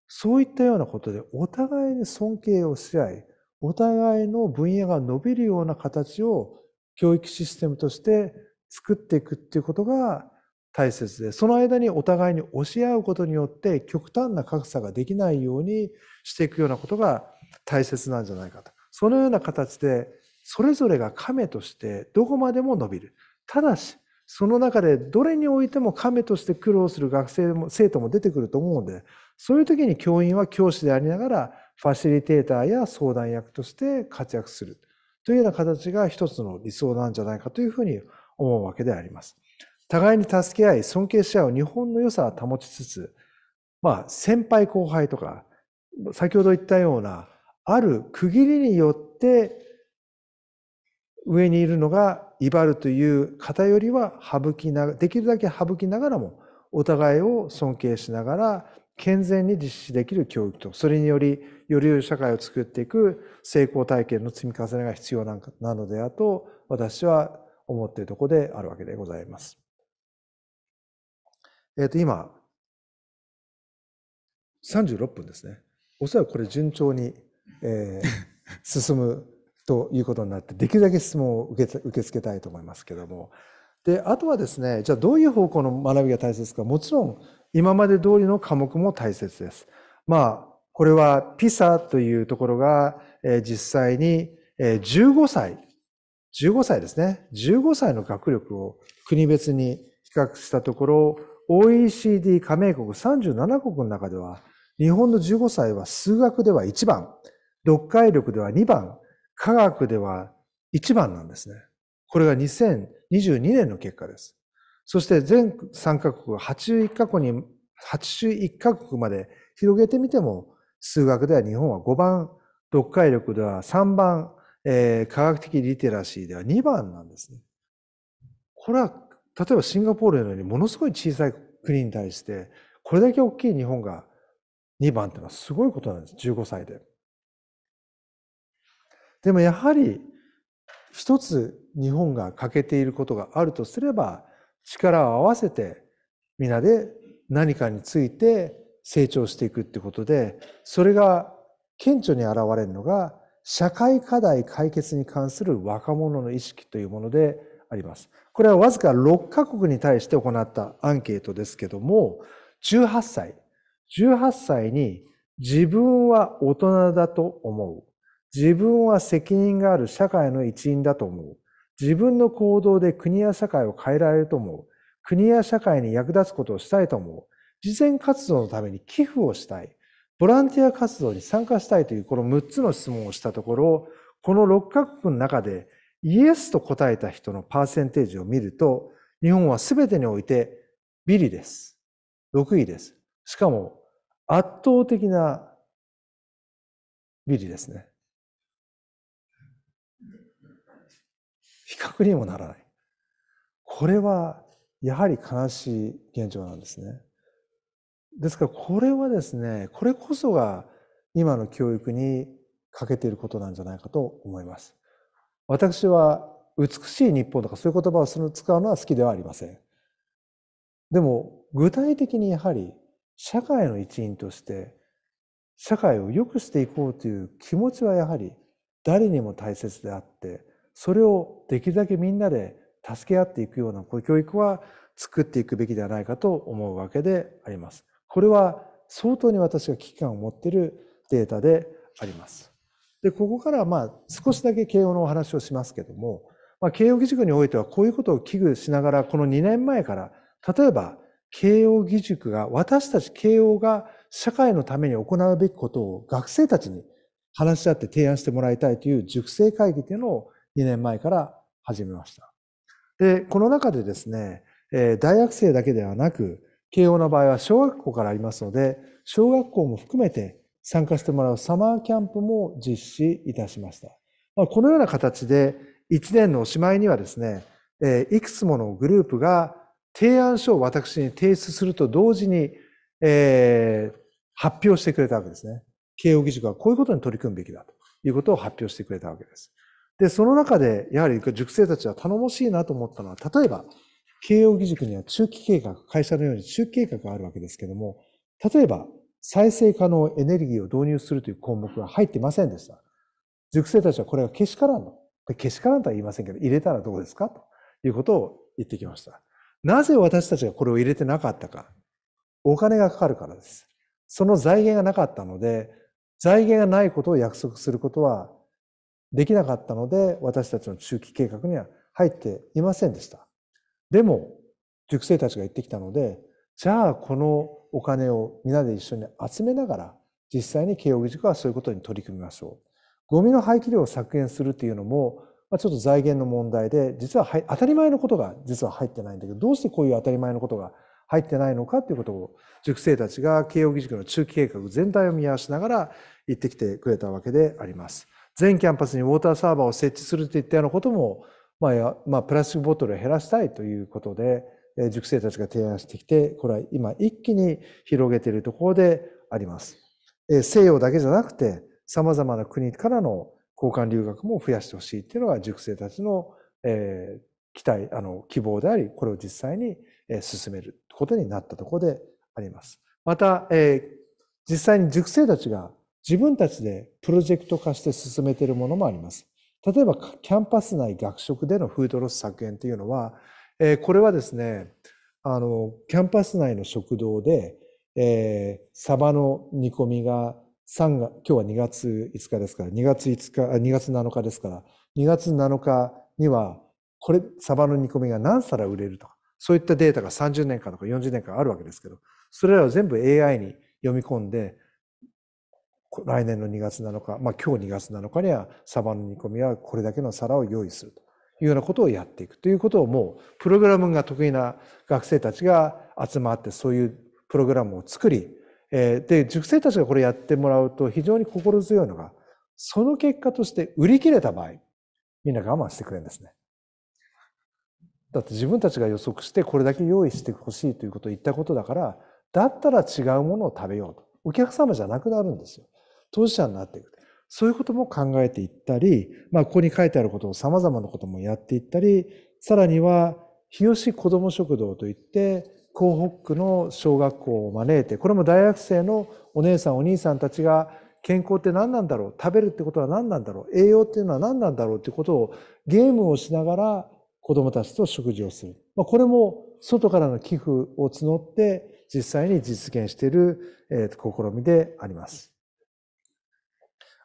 そういったようなことで、お互いに尊敬をし合い、お互いの分野が伸びるような形を教育システムとして作っていくっていうことが大切で、その間にお互いに押し合うことによって極端な格差ができないようにしていくようなことが大切なんじゃないかと。そのような形で、それぞれが亀としてどこまでも伸びる。ただし、その中でどれにおいても亀として苦労する学生も、生徒も出てくると思うので、そういう時に教員は教師でありながら、ファシリテーターや相談役として活躍するというような形が一つの理想なんじゃないかというふうに思うわけであります。互いに助け合い、尊敬し合う日本の良さは保ちつつ、まあ、先輩後輩とか、先ほど言ったような、ある区切りによって上にいるのが威張るという偏りは省きなできるだけ省きながらもお互いを尊敬しながら健全に実施できる教育とそれによりより良い社会を作っていく成功体験の積み重ねが必要なのであと私は思っているとこであるわけでございます。えっ、ー、と今36分ですね。おそらくこれ順調に、えー、進むということになって、できるだけ質問を受け受け付けたいと思いますけども。で、あとはですね、じゃあどういう方向の学びが大切か、もちろん今まで通りの科目も大切です。まあ、これはピサというところが、え実際に、え15歳、15歳ですね、15歳の学力を国別に比較したところ、OECD 加盟国37国の中では、日本の15歳は数学では1番、読解力では2番、科学では一番なんですね。これが2022年の結果です。そして全3カ国が81カ国に、81カ国まで広げてみても、数学では日本は5番、読解力では3番、えー、科学的リテラシーでは2番なんですね。これは、例えばシンガポールのようにものすごい小さい国に対して、これだけ大きい日本が2番っていうのはすごいことなんです。15歳で。でもやはり一つ日本が欠けていることがあるとすれば力を合わせて皆で何かについて成長していくってことでそれが顕著に現れるのが社会課題解決に関する若者の意識というものであります。これはわずか6カ国に対して行ったアンケートですけども18歳18歳に自分は大人だと思う自分は責任がある社会の一員だと思う。自分の行動で国や社会を変えられると思う。国や社会に役立つことをしたいと思う。事前活動のために寄付をしたい。ボランティア活動に参加したいというこの6つの質問をしたところ、この6カ国の中でイエスと答えた人のパーセンテージを見ると、日本は全てにおいてビリです。6位です。しかも圧倒的なビリですね。比較にもならない。これはやはり悲しい現状なんですね。ですからこれはですね、これこそが今の教育に欠けていることなんじゃないかと思います。私は美しい日本とかそういう言葉を使うのは好きではありません。でも具体的にやはり社会の一員として社会を良くしていこうという気持ちはやはり誰にも大切であってそれをできるだけみんなで助け合っていくようなこういう教育は作っていくべきではないかと思うわけであります。これは相当に私が危機感を持っているデータであります。で、ここからまあ少しだけ慶応のお話をしますけども、まあ、慶応義塾においてはこういうことを危惧しながらこの2年前から例えば慶応義塾が私たち慶応が社会のために行うべきことを学生たちに話し合って提案してもらいたいという塾生会議というのを2年前から始めました。で、この中でですね、え大学生だけではなく、慶応の場合は小学校からありますので、小学校も含めて参加してもらうサマーキャンプも実施いたしました。まこのような形で、1年のおしまいにはですね、えいくつものグループが提案書を私に提出すると同時に、えー、発表してくれたわけですね。慶応義塾はこういうことに取り組むべきだということを発表してくれたわけです。で、その中で、やはり塾生たちは頼もしいなと思ったのは、例えば、慶應義塾には中期計画、会社のように中期計画があるわけですけども、例えば、再生可能エネルギーを導入するという項目が入ってませんでした。塾生たちはこれがけしからんの。けしからんとは言いませんけど、入れたらどうですかということを言ってきました。なぜ私たちがこれを入れてなかったか。お金がかかるからです。その財源がなかったので、財源がないことを約束することはできなかったので私たちの中期計画には入っていませんでした。でも塾生たちが言ってきたのでじゃあこのお金を皆で一緒に集めながら実際に慶應義塾はそういうことに取り組みましょう。ゴミの廃棄量を削減するっていうのもちょっと財源の問題で実は当たり前のことが実は入ってないんだけどどうしてこういう当たり前のことが入ってないのかということを塾生たちが慶應義塾の中期計画全体を見合わせながら言ってきてくれたわけであります。全キャンパスにウォーターサーバーを設置するといったようなことも、まあ、まあ、プラスチックボトルを減らしたいということで、塾生たちが提案してきて、これは今一気に広げているところであります。西洋だけじゃなくて、様々な国からの交換留学も増やしてほしいっていうのが塾生たちの、え期待、あの、希望であり、これを実際に進めることになったところであります。また、え実際に塾生たちが自分たちでプロジェクト化して進めているものもあります。例えば、キャンパス内学食でのフードロス削減というのは、えー、これはですね、あの、キャンパス内の食堂で、えー、サバの煮込みが3月、今日は2月5日ですから、2月5日、2月7日ですから、2月7日には、これ、サバの煮込みが何皿売れるとか、そういったデータが30年間とか40年間あるわけですけど、それらを全部 AI に読み込んで、来年の2月7日、まあ、今日2月7日にはサバの煮込みはこれだけの皿を用意するというようなことをやっていくということをもうプログラムが得意な学生たちが集まってそういうプログラムを作り、えー、で塾生たちがこれやってもらうと非常に心強いのがその結果として売り切れた場合みんな我慢してくれるんですね。だって自分たちが予測してこれだけ用意してほしいということを言ったことだからだったら違うものを食べようとお客様じゃなくなるんですよ。当事者になっていく。そういうことも考えていったり、まあ、ここに書いてあることを様々なこともやっていったり、さらには、日吉子ども食堂といって、港北区の小学校を招いて、これも大学生のお姉さんお兄さんたちが、健康って何なんだろう食べるってことは何なんだろう栄養っていうのは何なんだろうってことをゲームをしながら子供たちと食事をする。まあ、これも外からの寄付を募って実際に実現している試みであります。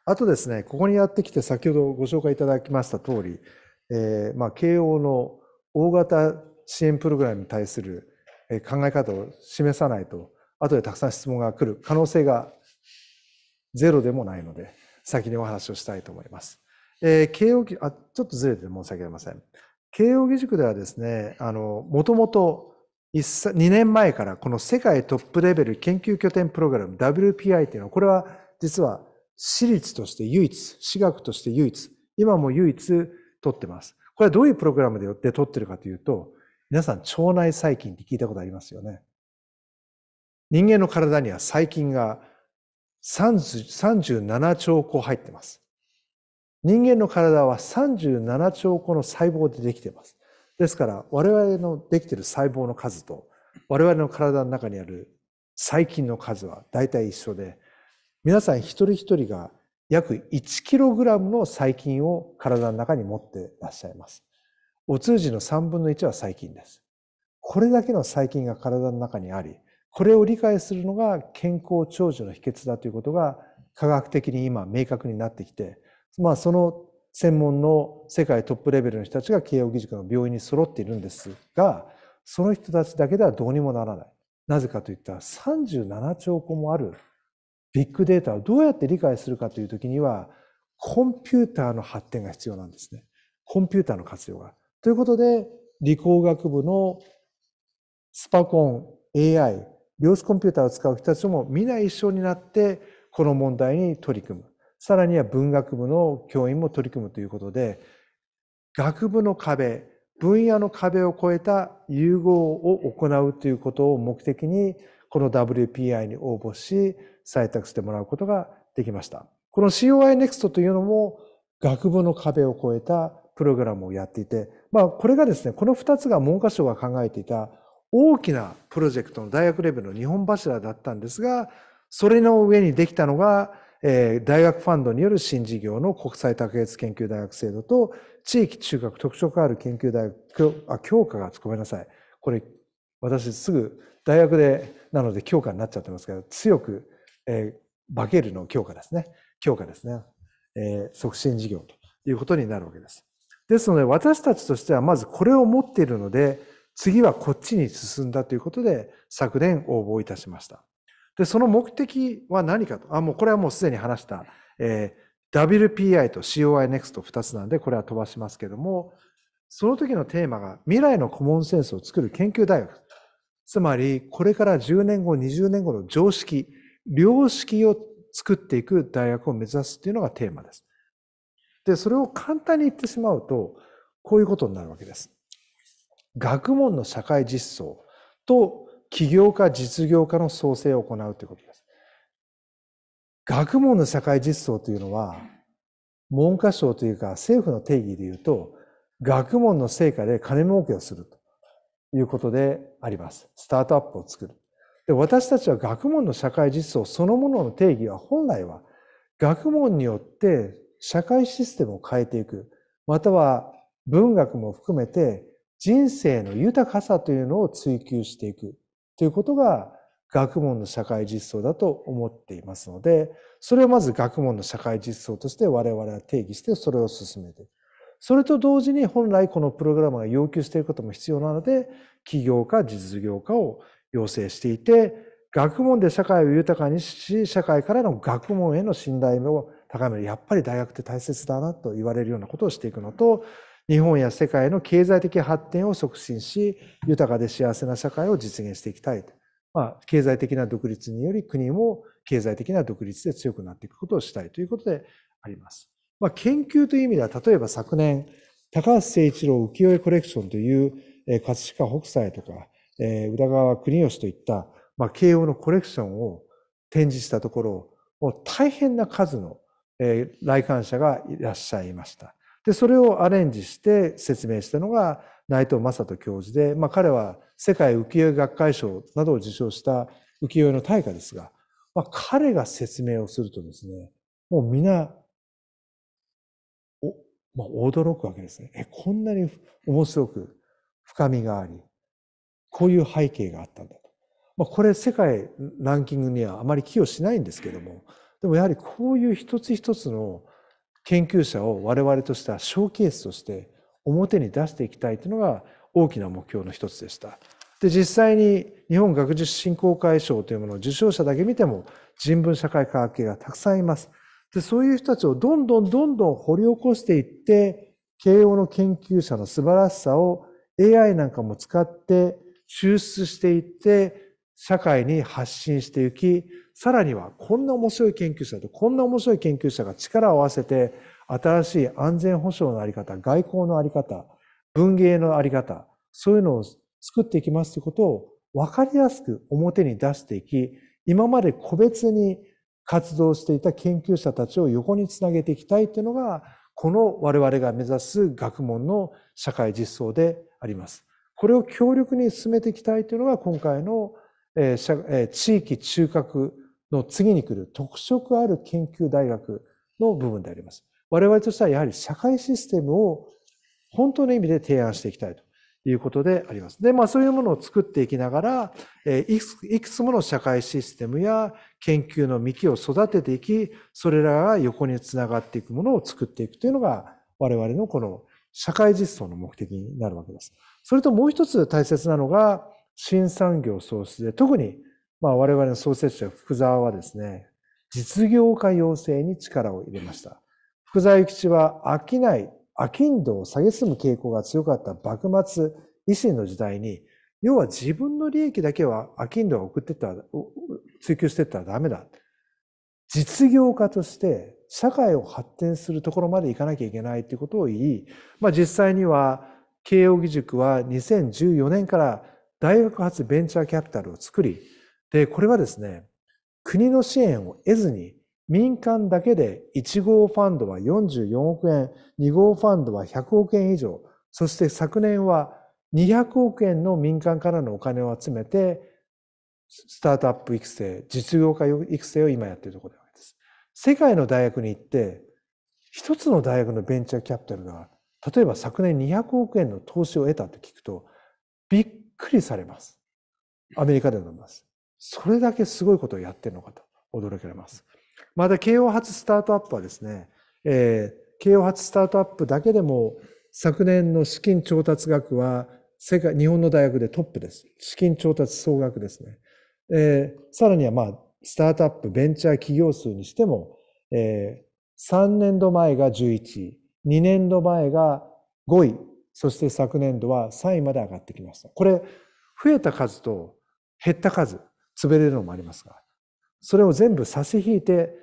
あとですね、ここにやってきて、先ほどご紹介いただきました通り、えー、まあ、慶応の大型支援プログラムに対する考え方を示さないと、後でたくさん質問が来る可能性がゼロでもないので、先にお話をしたいと思います。えー、慶応あ、ちょっとずれて申し訳ありません。慶応義塾ではですね、あの、もともと2年前からこの世界トップレベル研究拠点プログラム WPI というのは、これは実は私立として唯一、私学として唯一、今も唯一取ってます。これはどういうプログラムで取ってるかというと、皆さん腸内細菌って聞いたことありますよね。人間の体には細菌が37兆個入ってます。人間の体は37兆個の細胞でできています。ですから我々のできている細胞の数と我々の体の中にある細菌の数は大体一緒で皆さん一人一人が約 1kg の細菌を体の中に持ってらっしゃいます。お通じの3分の1は細菌です。これだけの細菌が体の中にあり、これを理解するのが健康長寿の秘訣だということが科学的に今明確になってきて、まあその専門の世界トップレベルの人たちが慶應義塾の病院に揃っているんですが、その人たちだけではどうにもならない。なぜかといったら37兆個もあるビッグデータをどうやって理解するかというときには、コンピューターの発展が必要なんですね。コンピューターの活用が。ということで、理工学部のスパコン、AI、量子コンピューターを使う人たちも皆一緒になって、この問題に取り組む。さらには文学部の教員も取り組むということで、学部の壁、分野の壁を超えた融合を行うということを目的に、この WPI に応募し、採択してもらうことができました。この COI Next というのも、学部の壁を越えたプログラムをやっていて、まあ、これがですね、この2つが文科省が考えていた大きなプロジェクトの大学レベルの日本柱だったんですが、それの上にできたのが、えー、大学ファンドによる新事業の国際卓越研究大学制度と、地域中核特色ある研究大学、あ、強化が、ごめんなさい。これ、私すぐ大学で、なので教科になっちゃってますけど、強く、えー、化けるの教科ですね。教科ですね。えー、促進事業ということになるわけです。ですので、私たちとしてはまずこれを持っているので、次はこっちに進んだということで、昨年応募いたしました。で、その目的は何かと。あ、もうこれはもうすでに話した、えー、WPI と COI Next 2つなんで、これは飛ばしますけども、その時のテーマが未来のコモンセンスを作る研究大学。つまり、これから10年後、20年後の常識、良識を作っていく大学を目指すというのがテーマです。で、それを簡単に言ってしまうと、こういうことになるわけです。学問の社会実装と起業家、実業家の創生を行うということです。学問の社会実装というのは、文科省というか政府の定義で言うと、学問の成果で金儲けをすると。いうことであります。スタートアップを作る。で私たちは学問の社会実装そのものの定義は本来は学問によって社会システムを変えていくまたは文学も含めて人生の豊かさというのを追求していくということが学問の社会実装だと思っていますのでそれをまず学問の社会実装として我々は定義してそれを進めていく。それと同時に本来このプログラムが要求していることも必要なので、起業家、実業家を要請していて、学問で社会を豊かにし、社会からの学問への信頼を高める。やっぱり大学って大切だなと言われるようなことをしていくのと、日本や世界の経済的発展を促進し、豊かで幸せな社会を実現していきたいまあ、経済的な独立により国も経済的な独立で強くなっていくことをしたいということであります。まあ、研究という意味では、例えば昨年、高橋誠一郎浮世絵コレクションという、えー、葛飾北斎とか、えー、宇田川国吉といった、まあ、慶応のコレクションを展示したところ、もう大変な数の、えー、来館者がいらっしゃいました。で、それをアレンジして説明したのが内藤正人教授で、まあ、彼は世界浮世絵学会賞などを受賞した浮世絵の大家ですが、まあ、彼が説明をするとですね、もう皆まあ、驚くわけですね。え、こんなに面白く深みがあり、こういう背景があったんだと。まあ、これ世界ランキングにはあまり寄与しないんですけども、でもやはりこういう一つ一つの研究者を我々としてはショーケースとして表に出していきたいというのが大きな目標の一つでした。で、実際に日本学術振興会賞というものを受賞者だけ見ても人文社会科学系がたくさんいます。で、そういう人たちをどんどんどんどん掘り起こしていって、慶応の研究者の素晴らしさを AI なんかも使って抽出していって、社会に発信していき、さらにはこんな面白い研究者とこんな面白い研究者が力を合わせて、新しい安全保障のあり方、外交のあり方、文芸のあり方、そういうのを作っていきますということを分かりやすく表に出していき、今まで個別に活動していた研究者たちを横につなげていきたいというのがこの我々が目指す学問の社会実装であります。これを強力に進めていきたいというのが今回の、え地域中核の次に来る特色ある研究大学の部分であります。我々としてはやはり社会システムを本当の意味で提案していきたいと。いうことであります。で、まあそういうものを作っていきながら、えいくつもの社会システムや研究の幹を育てていき、それらが横につながっていくものを作っていくというのが、我々のこの社会実装の目的になるわけです。それともう一つ大切なのが、新産業創出で、特に、まあ我々の創設者福沢はですね、実業家養成に力を入れました。福沢諭吉は飽きないアキンドを下げ蔑む傾向が強かった幕末維新の時代に、要は自分の利益だけはアキンドが送ってったら、追求してったらダメだ。実業家として社会を発展するところまでいかなきゃいけないということを言い、まあ、実際には慶応義塾は2014年から大学発ベンチャーキャピタルを作り、で、これはですね、国の支援を得ずに民間だけで1号ファンドは44億円、2号ファンドは100億円以上、そして昨年は200億円の民間からのお金を集めて、スタートアップ育成、実業家育成を今やっているところです。世界の大学に行って、一つの大学のベンチャーキャピタルが、例えば昨年200億円の投資を得たと聞くと、びっくりされます。アメリカでみます。それだけすごいことをやっているのかと驚かれます。また、慶応発スタートアップはですね、えー、慶応発スタートアップだけでも、昨年の資金調達額は、世界、日本の大学でトップです。資金調達総額ですね。えー、さらには、まあ、スタートアップ、ベンチャー企業数にしても、えー、3年度前が11位、2年度前が5位、そして昨年度は3位まで上がってきました。これ、増えた数と減った数、潰れるのもありますが、それを全部差し引いて、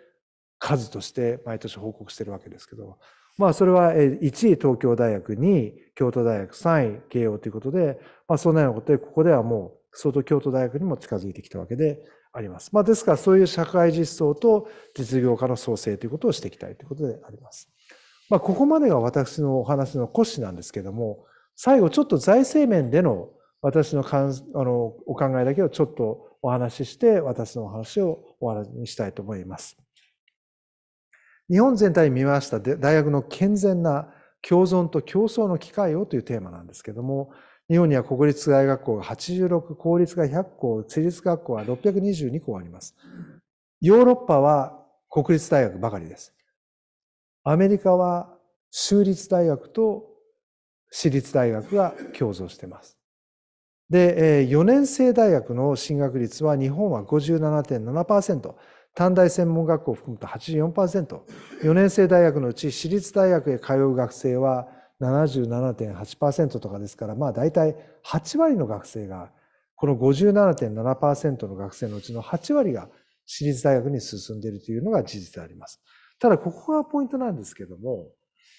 数として毎年報告してるわけですけど、まあ、それは1位東京大学、2位京都大学、3位慶応ということで、まあ、そのようなことで、ここではもう相当京都大学にも近づいてきたわけであります。まあ、ですから、そういう社会実装と実業家の創生ということをしていきたいということであります。まあ、ここまでが私のお話の骨子なんですけども、最後ちょっと財政面での私のかんあのお考えだけをちょっとお話しして、私のお話を終わりにしたいと思います。日本全体に見ました大学の健全な共存と競争の機会をというテーマなんですけども、日本には国立大学校が86、公立が100校、私立学校は622校あります。ヨーロッパは国立大学ばかりです。アメリカは州立大学と私立大学が共存しています。で、4年生大学の進学率は日本は57.7%。短大専門学校を含むと 84%4 年生大学のうち私立大学へ通う学生は77.8%とかですからまあ大体8割の学生がこの57.7%の学生のうちの8割が私立大学に進んでいるというのが事実であります。ただここがポイントなんですけども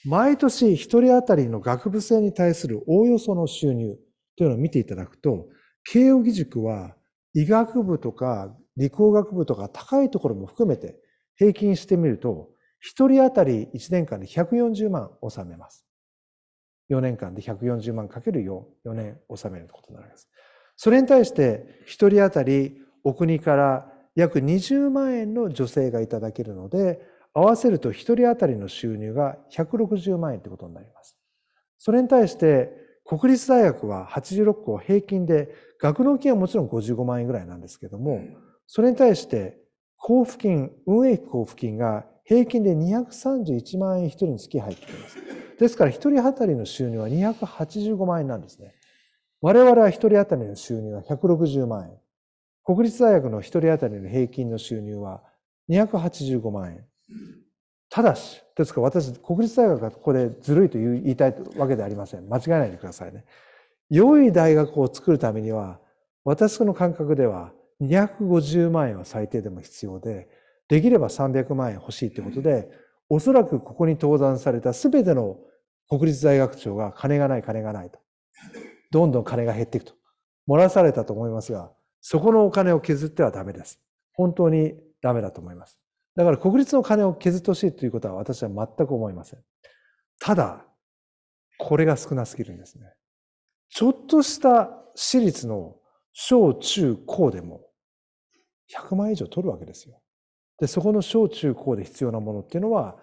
毎年1人当たりの学部生に対するおおよその収入というのを見ていただくと慶應義塾は医学部とか理工学部とか高いところも含めて平均してみると、1人当たり1年間で140万納めます。4年間で140万かける4、4年納めることになります。それに対して、1人当たりお国から約20万円の助成がいただけるので、合わせると1人当たりの収入が160万円ということになります。それに対して、国立大学は86校平均で、学能金はもちろん55万円ぐらいなんですけども、うんそれに対して、交付金、運営費交付金が平均で231万円一人につき入ってきます。ですから、一人当たりの収入は285万円なんですね。我々は一人当たりの収入は160万円。国立大学の一人当たりの平均の収入は285万円。ただし、ですから私、国立大学がここでずるいと言いたいわけではありません。間違えないでくださいね。良い大学を作るためには、私の感覚では、250万円は最低でも必要で、できれば300万円欲しいということで、おそらくここに登壇された全ての国立大学長が金がない金がないと。どんどん金が減っていくと。漏らされたと思いますが、そこのお金を削ってはダメです。本当にダメだと思います。だから国立の金を削ってほしいということは私は全く思いません。ただ、これが少なすぎるんですね。ちょっとした私立の小中高でも100万円以上取るわけですよ。で、そこの小中高で必要なものっていうのは、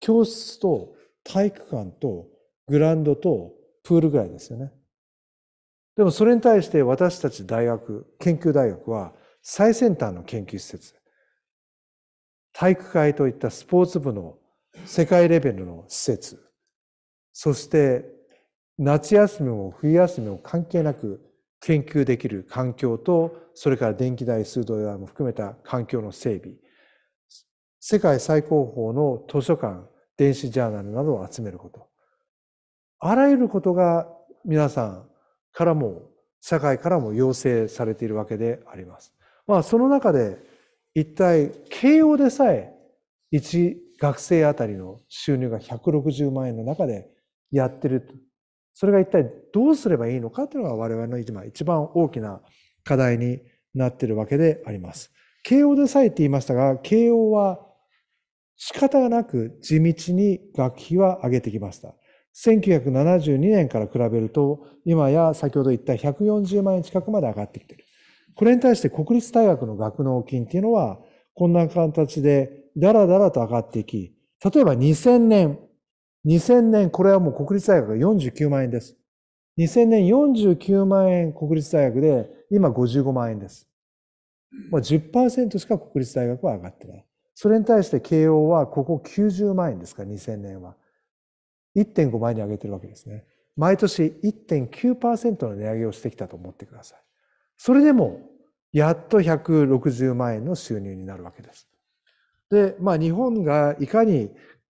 教室と体育館とグラウンドとプールぐらいですよね。でもそれに対して私たち大学、研究大学は最先端の研究施設、体育会といったスポーツ部の世界レベルの施設、そして夏休みも冬休みも関係なく研究できる環境と、それから電気代、水道代も含めた環境の整備、世界最高峰の図書館、電子ジャーナルなどを集めること。あらゆることが皆さんからも、社会からも要請されているわけであります。まあ、その中で、一体、慶応でさえ、1学生あたりの収入が160万円の中でやってるそれが一体どうすればいいのかというのが我々の今一番大きな課題になっているわけであります。慶応でさえって言いましたが、慶応は仕方がなく地道に学費は上げてきました。1972年から比べると、今や先ほど言った140万円近くまで上がってきている。これに対して国立大学の学納金っていうのは、こんな形でだらだらと上がっていき、例えば2000年、2000年、これはもう国立大学が49万円です。2000年49万円国立大学で、今55万円です。まあ10%しか国立大学は上がってない。それに対して慶応はここ90万円ですから、2000年は。1.5倍に上げてるわけですね。毎年1.9%の値上げをしてきたと思ってください。それでも、やっと160万円の収入になるわけです。で、まあ日本がいかに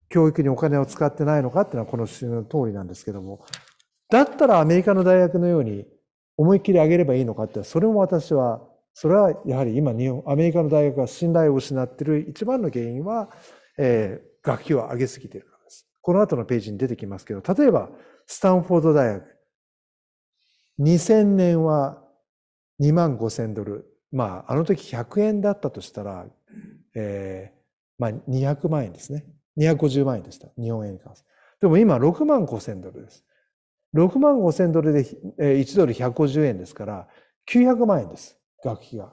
教育にお金を使ってないのかっていうのはこの指の通りなんですけども、だったらアメリカの大学のように思いっきり上げればいいのかって、それも私は、それはやはり今日本、アメリカの大学が信頼を失っている一番の原因は、えー、学費を上げすぎているからです。この後のページに出てきますけど、例えば、スタンフォード大学。2000年は2万5000ドル。まあ、あの時100円だったとしたら、えー、まあ200万円ですね。250万円でした。日本円に関して。でも今6万5千ドルです。6万5千ドルで1ドル150円ですから、900万円です。学費が。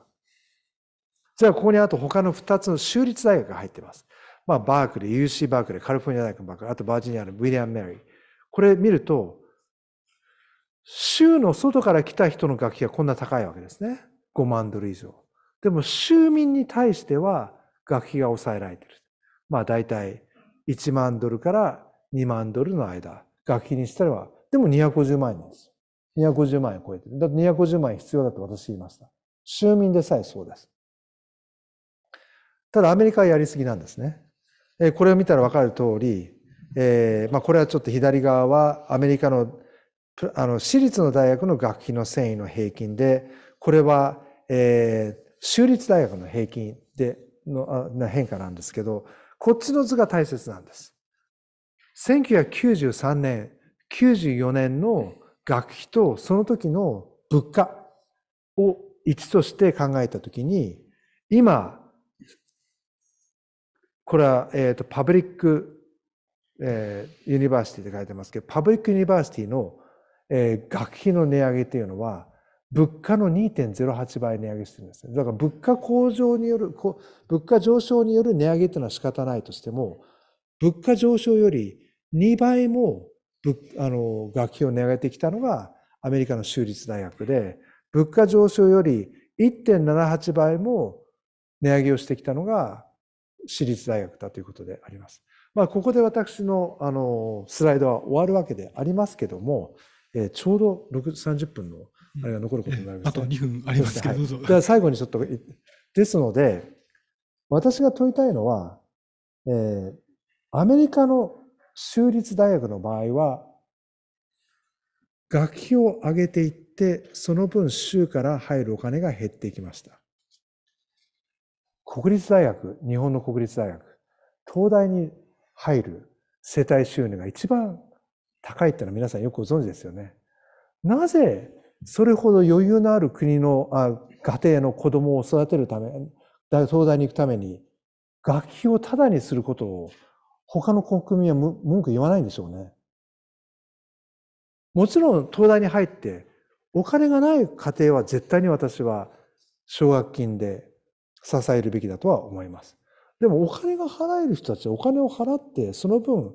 じゃあここにあと他の2つの州立大学が入ってます。まあ、バークレー、UC バークレー、カリフォルニア大学のバークレー、あとバージニアのウィリアム・メリー。これ見ると、州の外から来た人の学費はこんな高いわけですね。5万ドル以上。でも、州民に対しては学費が抑えられている。まあ、大体1万ドルから2万ドルの間。学費にしたら、でも250万円です。250万円超えてる。だって250万円必要だと私言いました。就民でさえそうです。ただアメリカはやりすぎなんですね。これを見たらわかる通り、えー、まあこれはちょっと左側はアメリカのあの私立の大学の学費の繊維の平均で、これは、えー、州立大学の平均での変化なんですけど、こっちの図が大切なんです。1993年、94年の学費とその時の物価を1として考えた時に、今、これは、えーと、パブリック、えー、ユニバーシティって書いてますけど、パブリックユニバーシティの、えー、学費の値上げというのは、物価の2.08倍値上げしてるんですね。だから物価向上による、物価上昇による値上げというのは仕方ないとしても、物価上昇より2倍もあの学費を値上げてきたのがアメリカの州立大学で、物価上昇より1.78倍も値上げをしてきたのが私立大学だということであります。まあ、ここで私のあのスライドは終わるわけでありますけども、えちょうど30分のあれが残ることになります、ねうん、あと2分ありますけど、ど、はい、最後にちょっと、ですので、私が問いたいのは、えー、アメリカの州立大学の場合は、学費を上げていって、その分州から入るお金が減っていきました。国立大学、日本の国立大学、東大に入る世帯収入が一番高いっていうのは皆さんよくご存知ですよね。なぜそれほど余裕のある国のあ家庭の子供を育てるため東大に行くために学費をタダにすることを他の国民は文句言わないんでしょうね。もちろん東大に入ってお金がない家庭は絶対に私は奨学金で支えるべきだとは思います。でもお金が払える人たちはお金を払ってその分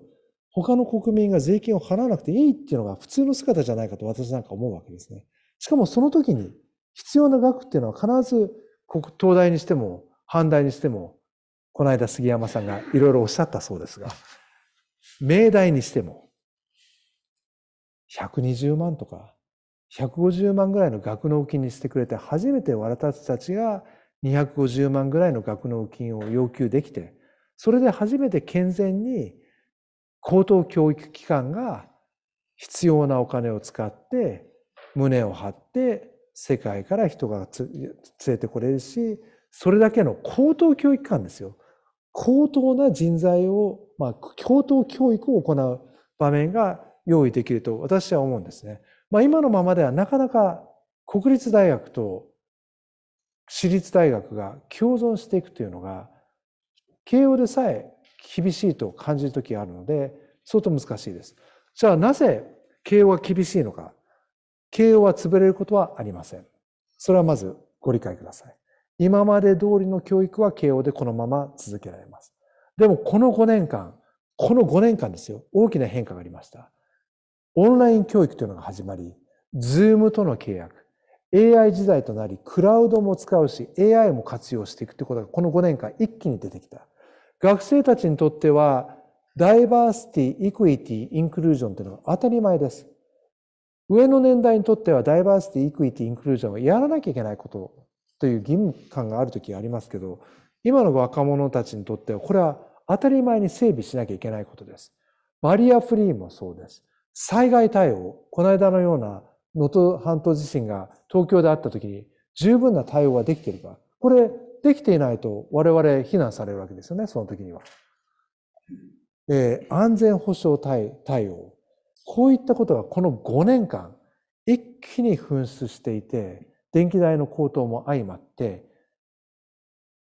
他の国民が税金を払わなくていいっていうのが普通の姿じゃないかと私なんか思うわけですね。しかもその時に必要な額っていうのは必ず国東大にしても阪大にしてもこの間杉山さんがいろいろおっしゃったそうですが明大にしても120万とか150万ぐらいの額納金にしてくれて初めて私たちが250万ぐらいの額納金を要求できてそれで初めて健全に高等教育機関が必要なお金を使って胸を張って世界から人が連れてこれるしそれだけの高等教育機関ですよ高等な人材を、まあ、高等教育を行う場面が用意できると私は思うんですね。まあ、今のままではなかなか国立大学と私立大学が共存していくというのが慶応でさえ厳しいと感じる時があるので、相当難しいです。じゃあなぜ慶応は厳しいのか。慶応は潰れることはありません。それはまずご理解ください。今まで通りの教育は慶応でこのまま続けられます。でもこの5年間、この5年間ですよ、大きな変化がありました。オンライン教育というのが始まり、ズームとの契約、AI 時代となり、クラウドも使うし、AI も活用していくということが、この5年間一気に出てきた。学生たちにとっては、ダイバーシティ、イクイティ、インクルージョンというのは当たり前です。上の年代にとってはダイバーシティ、イクイティ、インクルージョンはやらなきゃいけないことという義務感がある時ありますけど、今の若者たちにとってはこれは当たり前に整備しなきゃいけないことです。バリアフリーもそうです。災害対応、この間のような能登半島地震が東京であった時に十分な対応ができているか、これできていないと我々非難されるわけですよね、その時には。えー、安全保障対対応。こういったことがこの5年間、一気に噴出していて、電気代の高騰も相まって、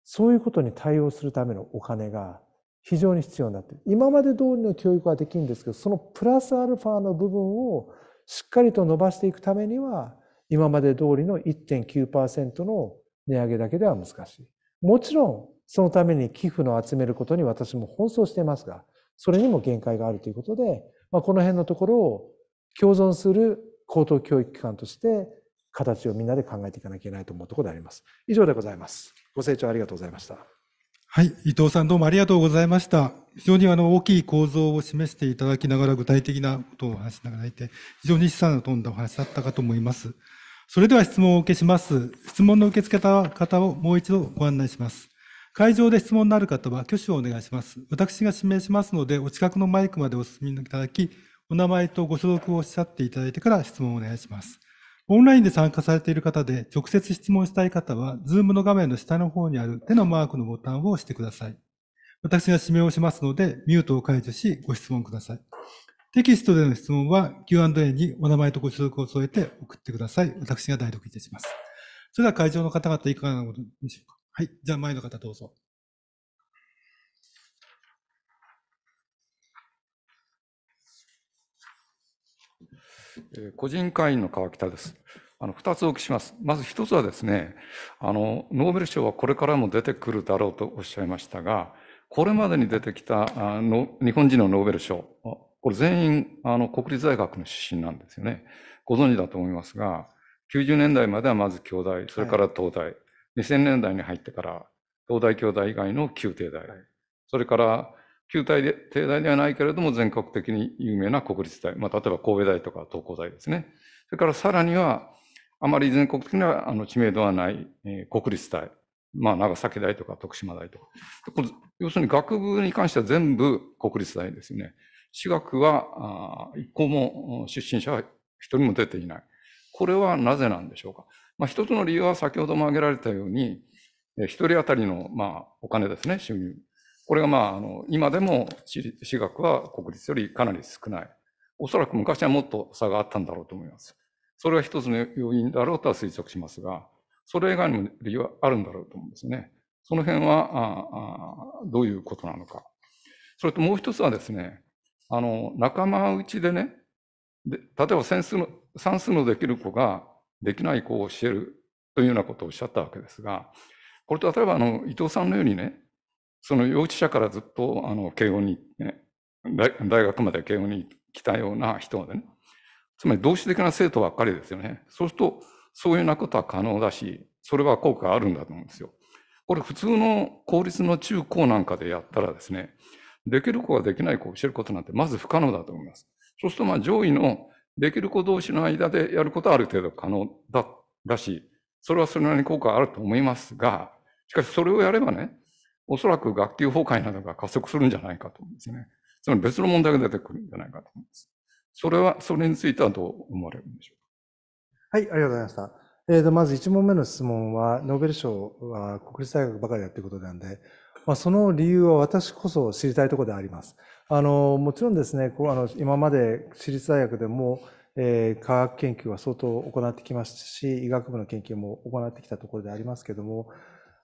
そういうことに対応するためのお金が非常に必要になってる。今まで通りの教育はできるんですけど、そのプラスアルファの部分をしっかりと伸ばしていくためには、今まで通りの1.9%の値上げだけでは難しい。もちろん、そのために寄付の集めることに私も奔走していますが、それにも限界があるということで、まあ、この辺のところを共存する高等教育機関として形をみんなで考えていかなきゃいけないと思うところであります。以上でございます。ご清聴ありがとうございました。はい、伊藤さんどうもありがとうございました。非常にあの大きい構造を示していただきながら具体的なことをお話しながらいて、非常に資産の飛んだお話だったかと思います。それでは質問を受けします。質問の受け付け方をもう一度ご案内します。会場で質問のある方は挙手をお願いします。私が指名しますので、お近くのマイクまでお進みいただき、お名前とご所属をおっしゃっていただいてから質問をお願いします。オンラインで参加されている方で、直接質問したい方は、Zoom の画面の下の方にある手のマークのボタンを押してください。私が指名をしますので、ミュートを解除し、ご質問ください。テキストでの質問は Q&A にお名前とご所属を添えて送ってください。私が代読いたします。それでは会場の方々いかがなことでしょうか。はい。じゃあ前の方どうぞ。個人会員の川北です。あの、二つお聞きします。まず一つはですね、あの、ノーベル賞はこれからも出てくるだろうとおっしゃいましたが、これまでに出てきた、あの、日本人のノーベル賞、これ全員あの国立大学の出身なんですよね。ご存知だと思いますが、90年代まではまず京大、それから東大、はい、2000年代に入ってから東大、京大以外の旧帝大、はい、それから旧帝大ではないけれども全国的に有名な国立大、まあ、例えば神戸大とか東工大ですね。それからさらには、あまり全国的にはあの知名度はない、えー、国立大、まあ、長崎大とか徳島大とか。これ要するに学部に関しては全部国立大ですよね。私学は一校も出身者は一人も出ていない。これはなぜなんでしょうか。まあ、一つの理由は先ほども挙げられたように、一人当たりの、まあ、お金ですね、収入。これが、まあ、あの今でも私学は国立よりかなり少ない。おそらく昔はもっと差があったんだろうと思います。それが一つの要因だろうとは推測しますが、それ以外にも理由はあるんだろうと思うんですね。その辺はああどういうことなのか。それともう一つはですね、あの、仲間内でね、で例えば算数の算数のできる子ができない子を教えるというようなことをおっしゃったわけですが、これ例えばあの伊藤さんのようにね、その幼稚舎からずっとあの慶応に、ね、大学まで慶応に来たような人までね、つまり同志的な生徒ばっかりですよね。そうすると、そういうようなことは可能だし、それは効果があるんだと思うんですよ。これ普通の公立の中高なんかでやったらですね、できる子ができない子をえることなんてまず不可能だと思います。そうすると、まあ、上位のできる子同士の間でやることはある程度可能だだし、それはそれなりに効果あると思いますが、しかしそれをやればね、おそらく学級崩壊などが加速するんじゃないかと思うんですね。つまり別の問題が出てくるんじゃないかと思います。それは、それについてはどう思われるんでしょうか。はい、ありがとうございました。えー、とまず1問目の質問は、ノーベル賞は国立大学ばかりやってることなんで、まあ、その理由は私こそ知りたいところであります。あのもちろんですねこうあの今まで私立大学でも、えー、科学研究は相当行ってきましたし医学部の研究も行ってきたところでありますけども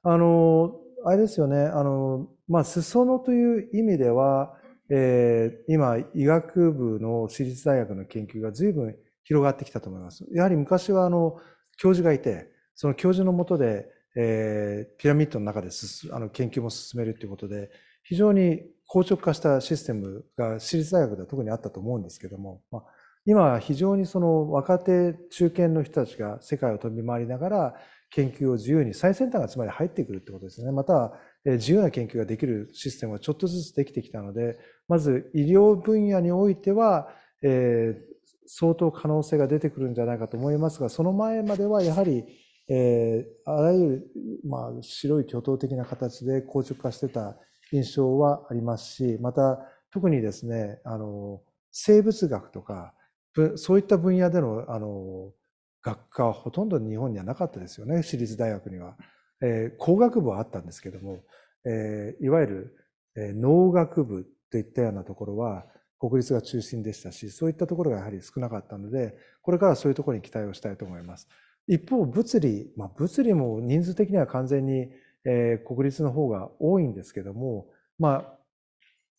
あのあれですよねあの、まあ、裾野という意味では、えー、今医学部の私立大学の研究が随分広がってきたと思います。やはり昔はあの教授がいてその教授のもとでえー、ピラミッドの中であの研究も進めるということで、非常に硬直化したシステムが私立大学では特にあったと思うんですけども、まあ、今非常にその若手、中堅の人たちが世界を飛び回りながら、研究を自由に最先端がつまり入ってくるってことですね。または、自由な研究ができるシステムがちょっとずつできてきたので、まず医療分野においては、えー、相当可能性が出てくるんじゃないかと思いますが、その前まではやはりえー、あらゆる、まあ、白い巨頭的な形で硬直化してた印象はありますし、また特にですね、あの、生物学とか、そういった分野での、あの、学科はほとんど日本にはなかったですよね、私立大学には。えー、工学部はあったんですけども、えー、いわゆる、えー、農学部といったようなところは、国立が中心でしたし、そういったところがやはり少なかったので、これからそういうところに期待をしたいと思います。一方、物理、まあ、物理も人数的には完全に、えー、国立の方が多いんですけども、ま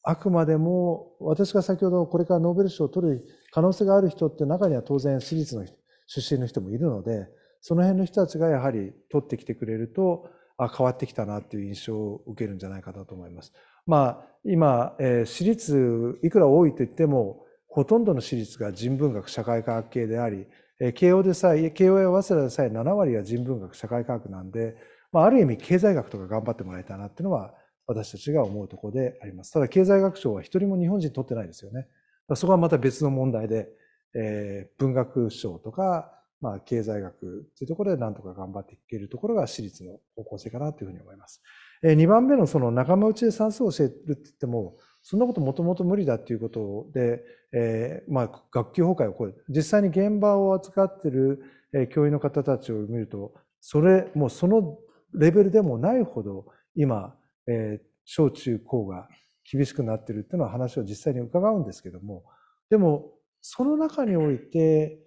あ、あくまでも私が先ほどこれからノーベル賞を取る可能性がある人って中には当然私立の出身の人もいるのでその辺の人たちがやはり取ってきてくれるとあ変わってきたなっていう印象を受けるんじゃないかなと思います。まあ、今、えー、私立いくら多いといってもほとんどの私立が人文学社会科学系であり慶応でさえ、慶応や早稲田でさえ7割は人文学、社会科学なんで、まあ、ある意味経済学とか頑張ってもらいたいなっていうのは私たちが思うところであります。ただ経済学賞は一人も日本人取ってないですよね。そこはまた別の問題で、えー、文学賞とか、まあ、経済学っていうところでなんとか頑張っていけるところが私立の方向性かなというふうに思います。えー、2番目のその仲間内で算数を教えるって言っても、そんなこともともと無理だっていうことで、えー、まあ、学級崩壊を超える。実際に現場を扱っている、え教員の方たちを見ると、それ、もうそのレベルでもないほど、今、えー、小中高が厳しくなっているというのは話を実際に伺うんですけども、でも、その中において、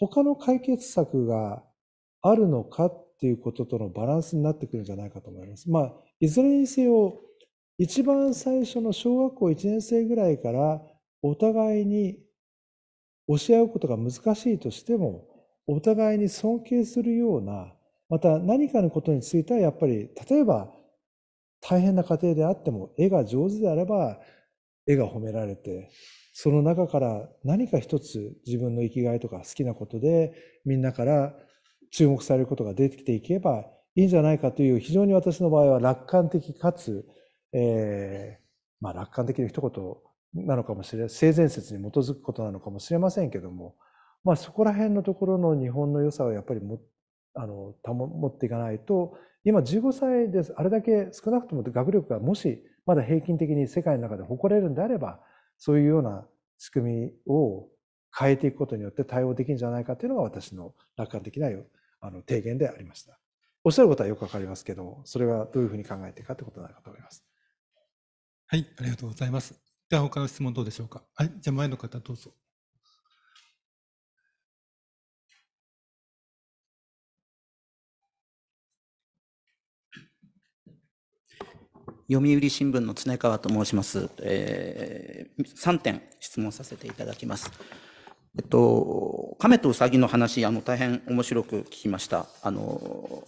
他の解決策があるのかということとのバランスになってくるんじゃないかと思います。まあ、いずれにせよ、一番最初の小学校1年生ぐらいからお互いに教え合うことが難しいとしてもお互いに尊敬するようなまた何かのことについてはやっぱり例えば大変な家庭であっても絵が上手であれば絵が褒められてその中から何か一つ自分の生きがいとか好きなことでみんなから注目されることが出てきていけばいいんじゃないかという非常に私の場合は楽観的かつ、えーまあ、楽観的な一言なのかもしれ性善説に基づくことなのかもしれませんけども、まあ、そこら辺のところの日本の良さをやっぱりもあの保っていかないと今15歳ですあれだけ少なくとも学力がもしまだ平均的に世界の中で誇れるんであればそういうような仕組みを変えていくことによって対応できるんじゃないかというのが私の楽観的なあの提言でありました。おっしゃることはよくわかりますけど、それはどういうふうに考えていくかということなのかと思います。はい、ありがとうございます。では他の質問どうでしょうか。はい、じゃあ前の方どうぞ。読売新聞の常川と申します、えー、3点質問させていただきます。えっと、亀とウサギの話、あの大変面白く聞きました。あの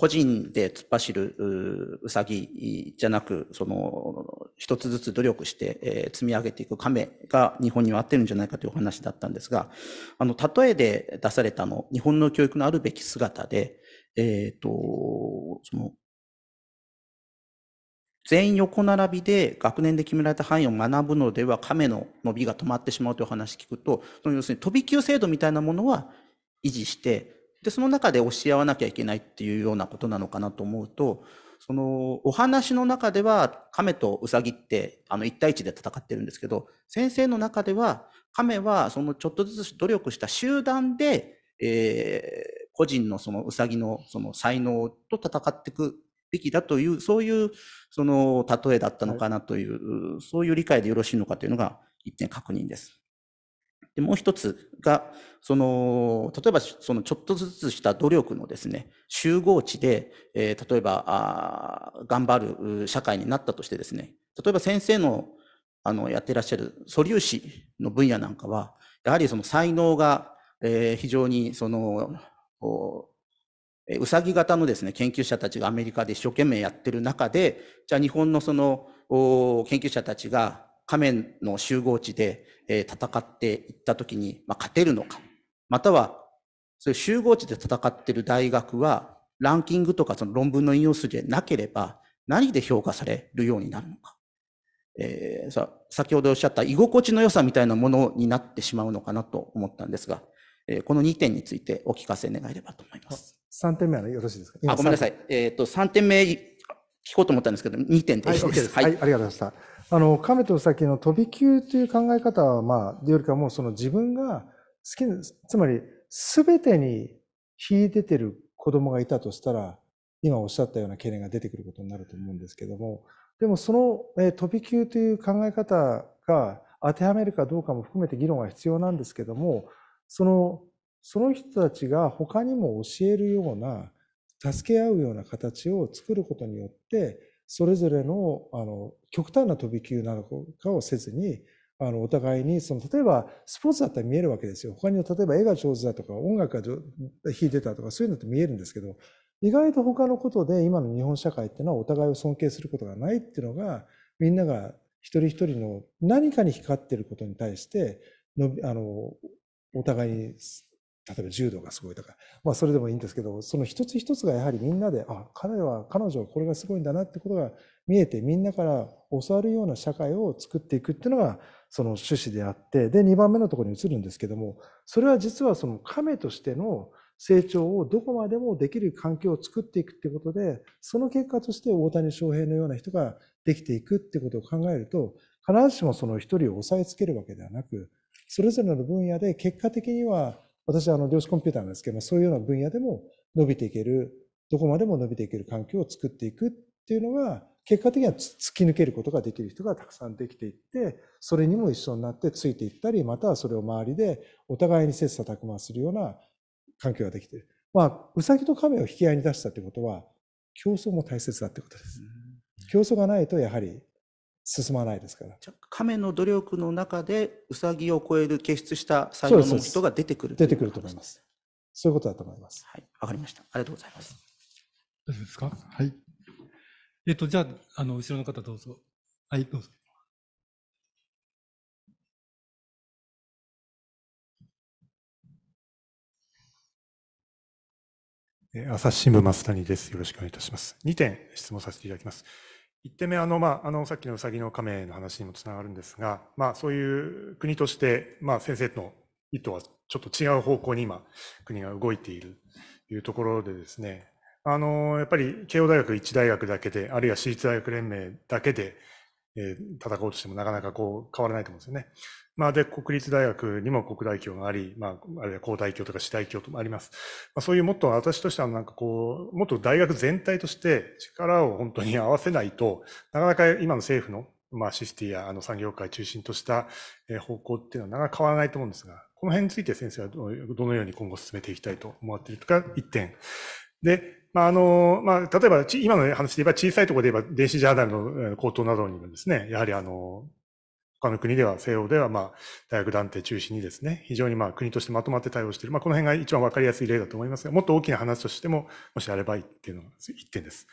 個人で突っ走るうさぎじゃなく、その、一つずつ努力して、えー、積み上げていく亀が日本には合ってるんじゃないかというお話だったんですが、あの、例えで出されたの、日本の教育のあるべき姿で、えっ、ー、と、その、全員横並びで学年で決められた範囲を学ぶのでは亀の伸びが止まってしまうという話聞くと、その要するに飛び級制度みたいなものは維持して、で、その中で教え合わなきゃいけないっていうようなことなのかなと思うと、そのお話の中では亀とウサギってあの1対1で戦ってるんですけど、先生の中では亀はそのちょっとずつ努力した集団で、えー、個人のそのウサギのその才能と戦っていくべきだという、そういうその例えだったのかなという、そういう理解でよろしいのかというのが一点確認です。でもう一つが、その、例えば、そのちょっとずつした努力のですね、集合値で、えー、例えばあ、頑張る社会になったとしてですね、例えば先生の、あの、やってらっしゃる素粒子の分野なんかは、やはりその才能が、えー、非常に、その、うさぎ型のですね、研究者たちがアメリカで一生懸命やってる中で、じゃあ日本のその、研究者たちが面の集合地で、戦っていった時に、勝てるのか、または、そういう集合地で戦っている大学は、ランキングとかその論文の引用数でなければ、何で評価されるようになるのか。えー、さ先ほどおっしゃった居心地の良さみたいなものになってしまうのかなと思ったんですが、えー、この2点についてお聞かせ願えればと思います。3点目は、ね、よろしいですかあごめんなさい。えっ、と、3点目聞こうと思ったんですけど、2点でいいです。はい、OK ですはい、はい、ありがとうございました。あの、亀と先の飛び級という考え方は、まあ、よりかもうその自分が好きな、つまり全てに秀でてる子供がいたとしたら、今おっしゃったような懸念が出てくることになると思うんですけども、でもその、え飛び級という考え方が当てはめるかどうかも含めて議論が必要なんですけども、その、その人たちが他にも教えるような、助け合うような形を作ることによって、それぞれのあの極端な飛び級なのかをせずにあのお互いにその例えばスポーツだったら見えるわけですよ他に例えば絵が上手だとか音楽が弾いてたとかそういうのって見えるんですけど意外と他のことで今の日本社会っていうのはお互いを尊敬することがないっていうのがみんなが一人一人の何かに光ってることに対してのあのお互いに例えば柔道がすごいとか、まあ、それでもいいんですけどその一つ一つがやはりみんなであ彼は彼女はこれがすごいんだなってことが見えてみんなから教わるような社会を作っていくっていうのがその趣旨であってで2番目のところに移るんですけどもそれは実はその亀としての成長をどこまでもできる環境を作っていくってことでその結果として大谷翔平のような人ができていくってことを考えると必ずしもその一人を押さえつけるわけではなくそれぞれの分野で結果的には私はあの量子コンピューターなんですけども、そういうような分野でも伸びていける、どこまでも伸びていける環境を作っていくっていうのが、結果的には突き抜けることができる人がたくさんできていって、それにも一緒になってついていったり、またはそれを周りでお互いに切磋琢磨するような環境ができている。まあ、うさぎと亀を引き合いに出したってことは、競争も大切だってことです。競争がないとやはり進まないですから。亀の努力の中で、うさぎを超える傑出した才能の人が出てくる出てくると思います。そういうことだと思います。はい、わかりました。ありがとうございます。大丈夫ですかはい。えっ、と、じゃあ、あの、後ろの方どうぞ。はい、どうぞ。朝日新聞増谷です。よろしくお願いいたします。2点質問させていただきます。1点目あの、まあ、あのさっきのうさぎの亀の話にもつながるんですが、まあ、そういう国として、まあ、先生の意図はちょっと違う方向に今国が動いているというところでですねあのやっぱり慶応大学一大学だけであるいは私立大学連盟だけでえー、戦おうとしてもなかなかこう変わらないと思うんですよね。まあ、で、国立大学にも国大教があり、まあ、あるいは高大教とか私大教ともあります。まあ、そういうもっと私としてはなんかこう、もっと大学全体として力を本当に合わせないと、なかなか今の政府のまあ、システィやあの産業界中心とした方向っていうのはなかなか変わらないと思うんですが、この辺について先生はどのように今後進めていきたいと思っているとか、1点。で、まああのまあ、例えば今の話で言えば小さいところで言えば電子ジャーナルの高騰などにもですね、やはりあの他の国では、西欧では、まあ、大学団体中心にですね、非常にまあ国としてまとまって対応している。まあ、この辺が一番わかりやすい例だと思いますが、もっと大きな話としても、もしあればいっていうのが一点です。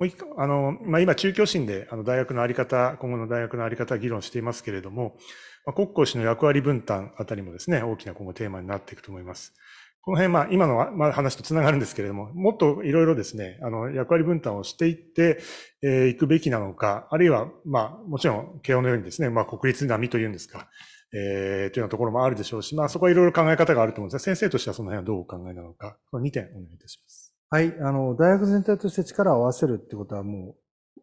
もう一個、あの、まあ、今、中教審で、あの、大学のあり方、今後の大学のあり方議論していますけれども、まあ、国交氏の役割分担あたりもですね、大きな今後テーマになっていくと思います。この辺、まあ、今の、話とつながるんですけれども、もっといろいろですね、あの、役割分担をしていって、えー、いくべきなのか、あるいは、まあ、もちろん、慶応のようにですね、まあ、国立並みというんですか、えー、というようなところもあるでしょうし、まあ、そこはいろいろ考え方があると思うんですが、先生としてはその辺はどうお考えなのか、この2点お願いいたします。はい、あの、大学全体として力を合わせるってことはもう、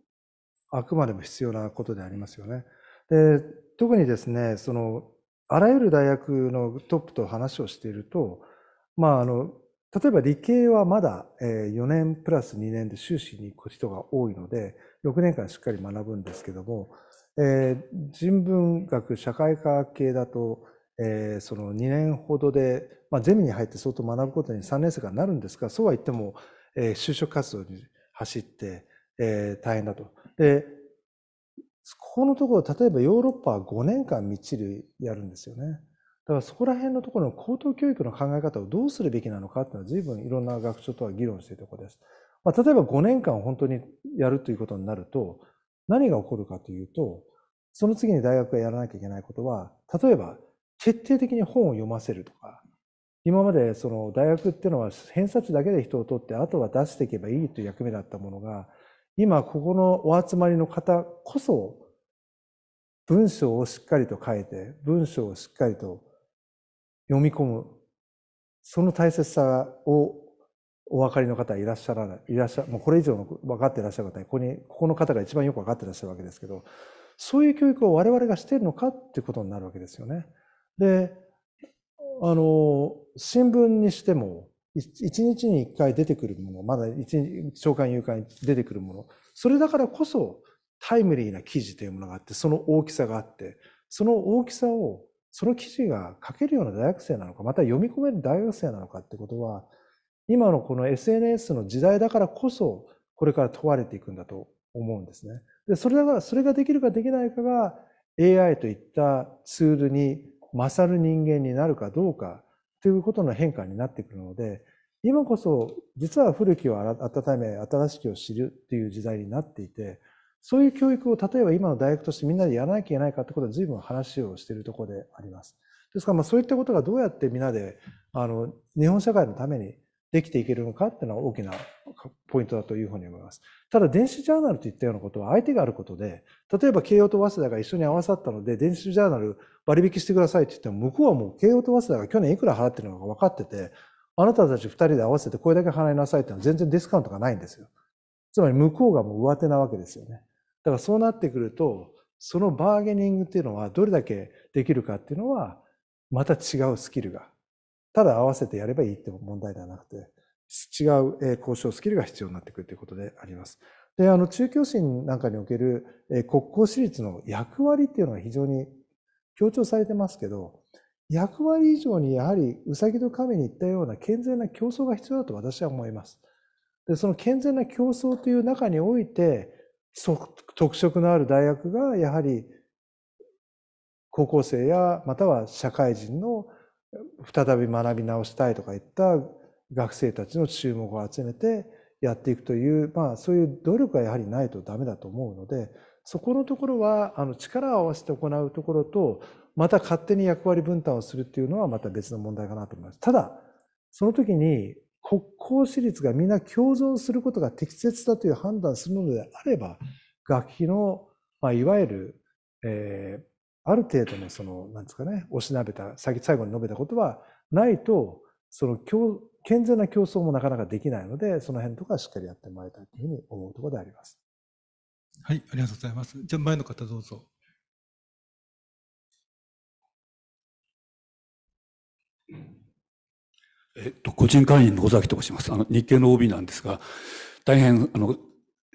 あくまでも必要なことでありますよね。で、特にですね、その、あらゆる大学のトップと話をしていると、まあ、あの例えば理系はまだ4年プラス2年で修士に行く人が多いので6年間しっかり学ぶんですけども、えー、人文学社会科学系だと、えー、その2年ほどで、まあ、ゼミに入って相当学ぶことに3年生がなるんですがそうは言っても、えー、就職活動に走って、えー、大変だと。でここのところ例えばヨーロッパは5年間みっちりやるんですよね。だからそこら辺のところの高等教育の考え方をどうするべきなのかっていうのは随分いろんな学長とは議論しているところです。まあ、例えば5年間本当にやるということになると何が起こるかというとその次に大学がやらなきゃいけないことは例えば徹底的に本を読ませるとか今までその大学っていうのは偏差値だけで人を取ってあとは出していけばいいという役目だったものが今ここのお集まりの方こそ文章をしっかりと書いて文章をしっかりと読み込む、その大切さをお分かりの方いらっしゃらない、いらっしゃ、もうこれ以上の分かっていらっしゃる方、ここに、ここの方が一番よく分かっていらっしゃるわけですけど、そういう教育を我々がしているのかっていうことになるわけですよね。で、あの、新聞にしても、一日に一回出てくるもの、まだ一日、朝刊夕刊出てくるもの、それだからこそタイムリーな記事というものがあって、その大きさがあって、その大きさをその記事が書けるような大学生なのか、また読み込める大学生なのかってことは、今のこの SNS の時代だからこそ、これから問われていくんだと思うんですね。で、それだから、それができるかできないかが、AI といったツールに勝る人間になるかどうかということの変化になってくるので、今こそ実は古きを温め、新しきを知るっていう時代になっていて、そういう教育を例えば今の大学としてみんなでやらなきゃいけないかってことは随分話をしているところであります。ですからまあそういったことがどうやってみんなであの日本社会のためにできていけるのかっていうのは大きなポイントだというふうに思います。ただ電子ジャーナルといったようなことは相手があることで、例えば慶応と早稲田が一緒に合わさったので、電子ジャーナル割引してくださいって言っても、向こうはもう慶応と早稲田が去年いくら払ってるのか分かってて、あなたたち2人で合わせてこれだけ払いなさいっていうのは全然ディスカウントがないんですよ。つまり向こうがもう上手なわけですよね。だからそうなってくると、そのバーゲニングっていうのはどれだけできるかっていうのは、また違うスキルが。ただ合わせてやればいいって問題ではなくて、違う交渉スキルが必要になってくるということであります。で、あの、中教審なんかにおける国交私立の役割っていうのは非常に強調されてますけど、役割以上にやはりうさぎと亀に言ったような健全な競争が必要だと私は思います。で、その健全な競争という中において、特色のある大学がやはり高校生やまたは社会人の再び学び直したいとかいった学生たちの注目を集めてやっていくという、まあ、そういう努力がやはりないとダメだと思うのでそこのところはあの力を合わせて行うところとまた勝手に役割分担をするっていうのはまた別の問題かなと思います。ただその時に国公私立が皆共存することが適切だという判断するのであれば、学費の、まあ、いわゆる、えー、ある程度のその、なんですかね、おしなべた、最後に述べたことはないと、その健全な競争もなかなかできないので、その辺とかしっかりやってもらいたいというふうに思うところであります。はい、ありがとうございます。じゃあ前の方どうぞ。えっと、個人会員の尾崎と申します。あの、日経の OB なんですが、大変、あの、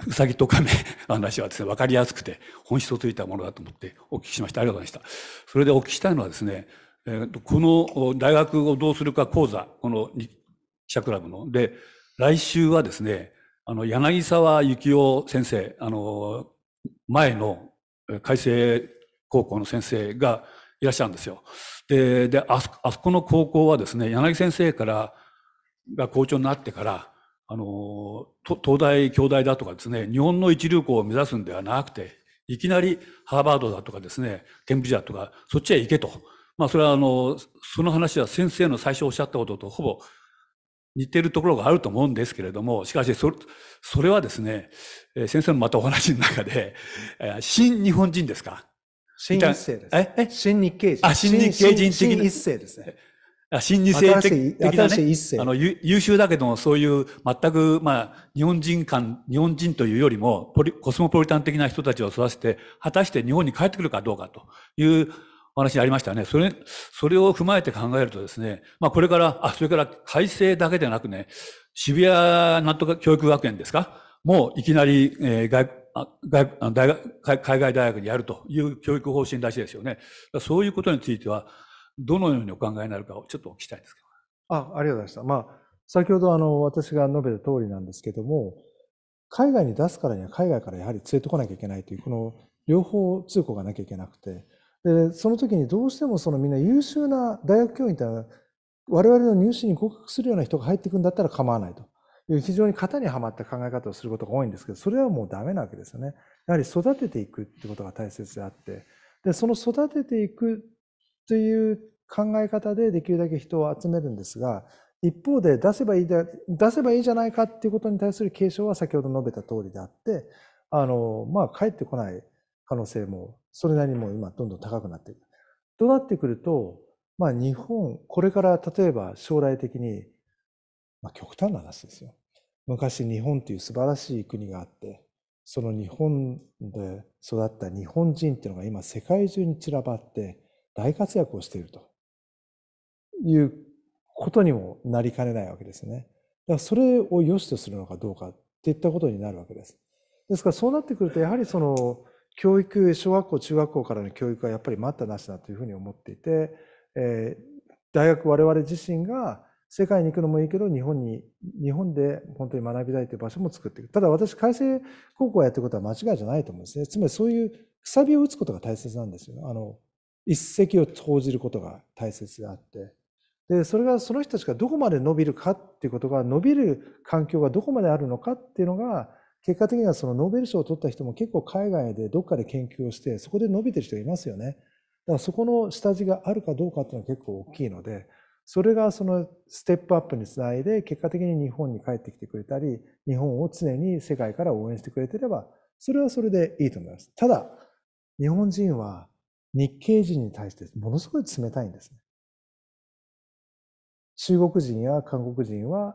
うさぎと亀 話はですね、わかりやすくて、本質をついたものだと思ってお聞きしました。ありがとうございました。それでお聞きしたいのはですね、えっとこの大学をどうするか講座、この記者クラブの。で、来週はですね、あの、柳沢幸雄先生、あの、前の海星高校の先生が、いらっしゃるんですよ。で、であそあそこの高校はですね、柳先生からが校長になってから、あの、東大、京大だとかですね、日本の一流校を目指すんではなくて、いきなりハーバードだとかですね、ケンブリッジだとか、そっちへ行けと。まあ、それはあの、その話は先生の最初おっしゃったこととほぼ似てるところがあると思うんですけれども、しかしそれ、それはですね、先生のまたお話の中で、新日本人ですか新一世です。ええ新日系人。あ、新日系人的な。新一世ですね。新日世的なね。あの、優秀だけども、そういう全く、まあ、日本人間、日本人というよりもコスモポリタン的な人たちを育てて、果たして日本に帰ってくるかどうかというお話ありましたね。それ、それを踏まえて考えるとですね、まあ、これから、あ、それから改正だけでなくね、渋谷なんとか教育学園ですかもういきなり、えー、外大学海外大学にやるという教育方針らしいですよね。そういうことについては、どのようにお考えになるかをちょっとお聞きしたいんですけど。あありがとうございました。まあ、先ほどあの私が述べた通りなんですけども、海外に出すからには海外からやはり連れてこなきゃいけないという、この両方通行がなきゃいけなくて、でその時にどうしてもそのみんな優秀な大学教員というのは、我々の入試に合格するような人が入ってくるんだったら構わないと。非常に型にはまった考え方をすることが多いんですけどそれはもうダメなわけですよね。やはり育てていくってことが大切であってでその育てていくという考え方でできるだけ人を集めるんですが一方で出せばいいだ出せばいいじゃないかっていうことに対する継承は先ほど述べた通りであってあのまあ返ってこない可能性もそれなりにも今どんどん高くなっていく。となってくると、まあ、日本これから例えば将来的に、まあ、極端な話ですよ昔日本という素晴らしい国があってその日本で育った日本人っていうのが今世界中に散らばって大活躍をしているということにもなりかねないわけですね。だからそれを良しとするのかどうかっていったことになるわけです。ですからそうなってくるとやはりその教育小学校中学校からの教育はやっぱり待ったなしだというふうに思っていて、えー、大学我々自身が世界に行くのもいいけど、日本に、日本で本当に学びたいという場所も作っていく。ただ私、改正高校をやってることは間違いじゃないと思うんですね。つまりそういうくさびを打つことが大切なんですよ。あの、一石を投じることが大切であって。で、それがその人たちがどこまで伸びるかっていうことが、伸びる環境がどこまであるのかっていうのが、結果的にはそのノーベル賞を取った人も結構海外でどっかで研究をして、そこで伸びてる人がいますよね。だからそこの下地があるかどうかっていうのは結構大きいので、それがそのステップアップにつないで、結果的に日本に帰ってきてくれたり、日本を常に世界から応援してくれてれば、それはそれでいいと思います。ただ、日本人は日系人に対してものすごい冷たいんですね。中国人や韓国人は、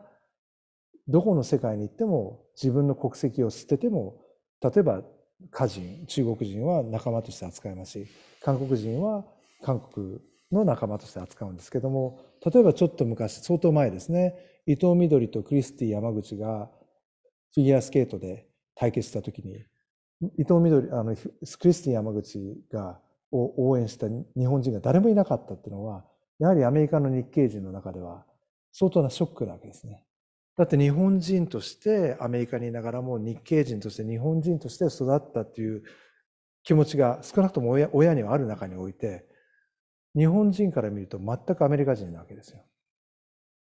どこの世界に行っても自分の国籍を捨てても、例えば家人、中国人は仲間として扱いますし、韓国人は韓国の仲間として扱うんですけども例えばちょっと昔相当前ですね伊藤みどりとクリスティ山口がフィギュアスケートで対決した時に伊藤みどりあのクリスティ山口がを応援した日本人が誰もいなかったっていうのはやはりアメリカの日系人の中では相当なショックなわけですね。だって日本人としてアメリカにいながらも日系人として日本人として育ったっていう気持ちが少なくとも親にはある中において日本人から見ると全くアメリカ人なわけですよ。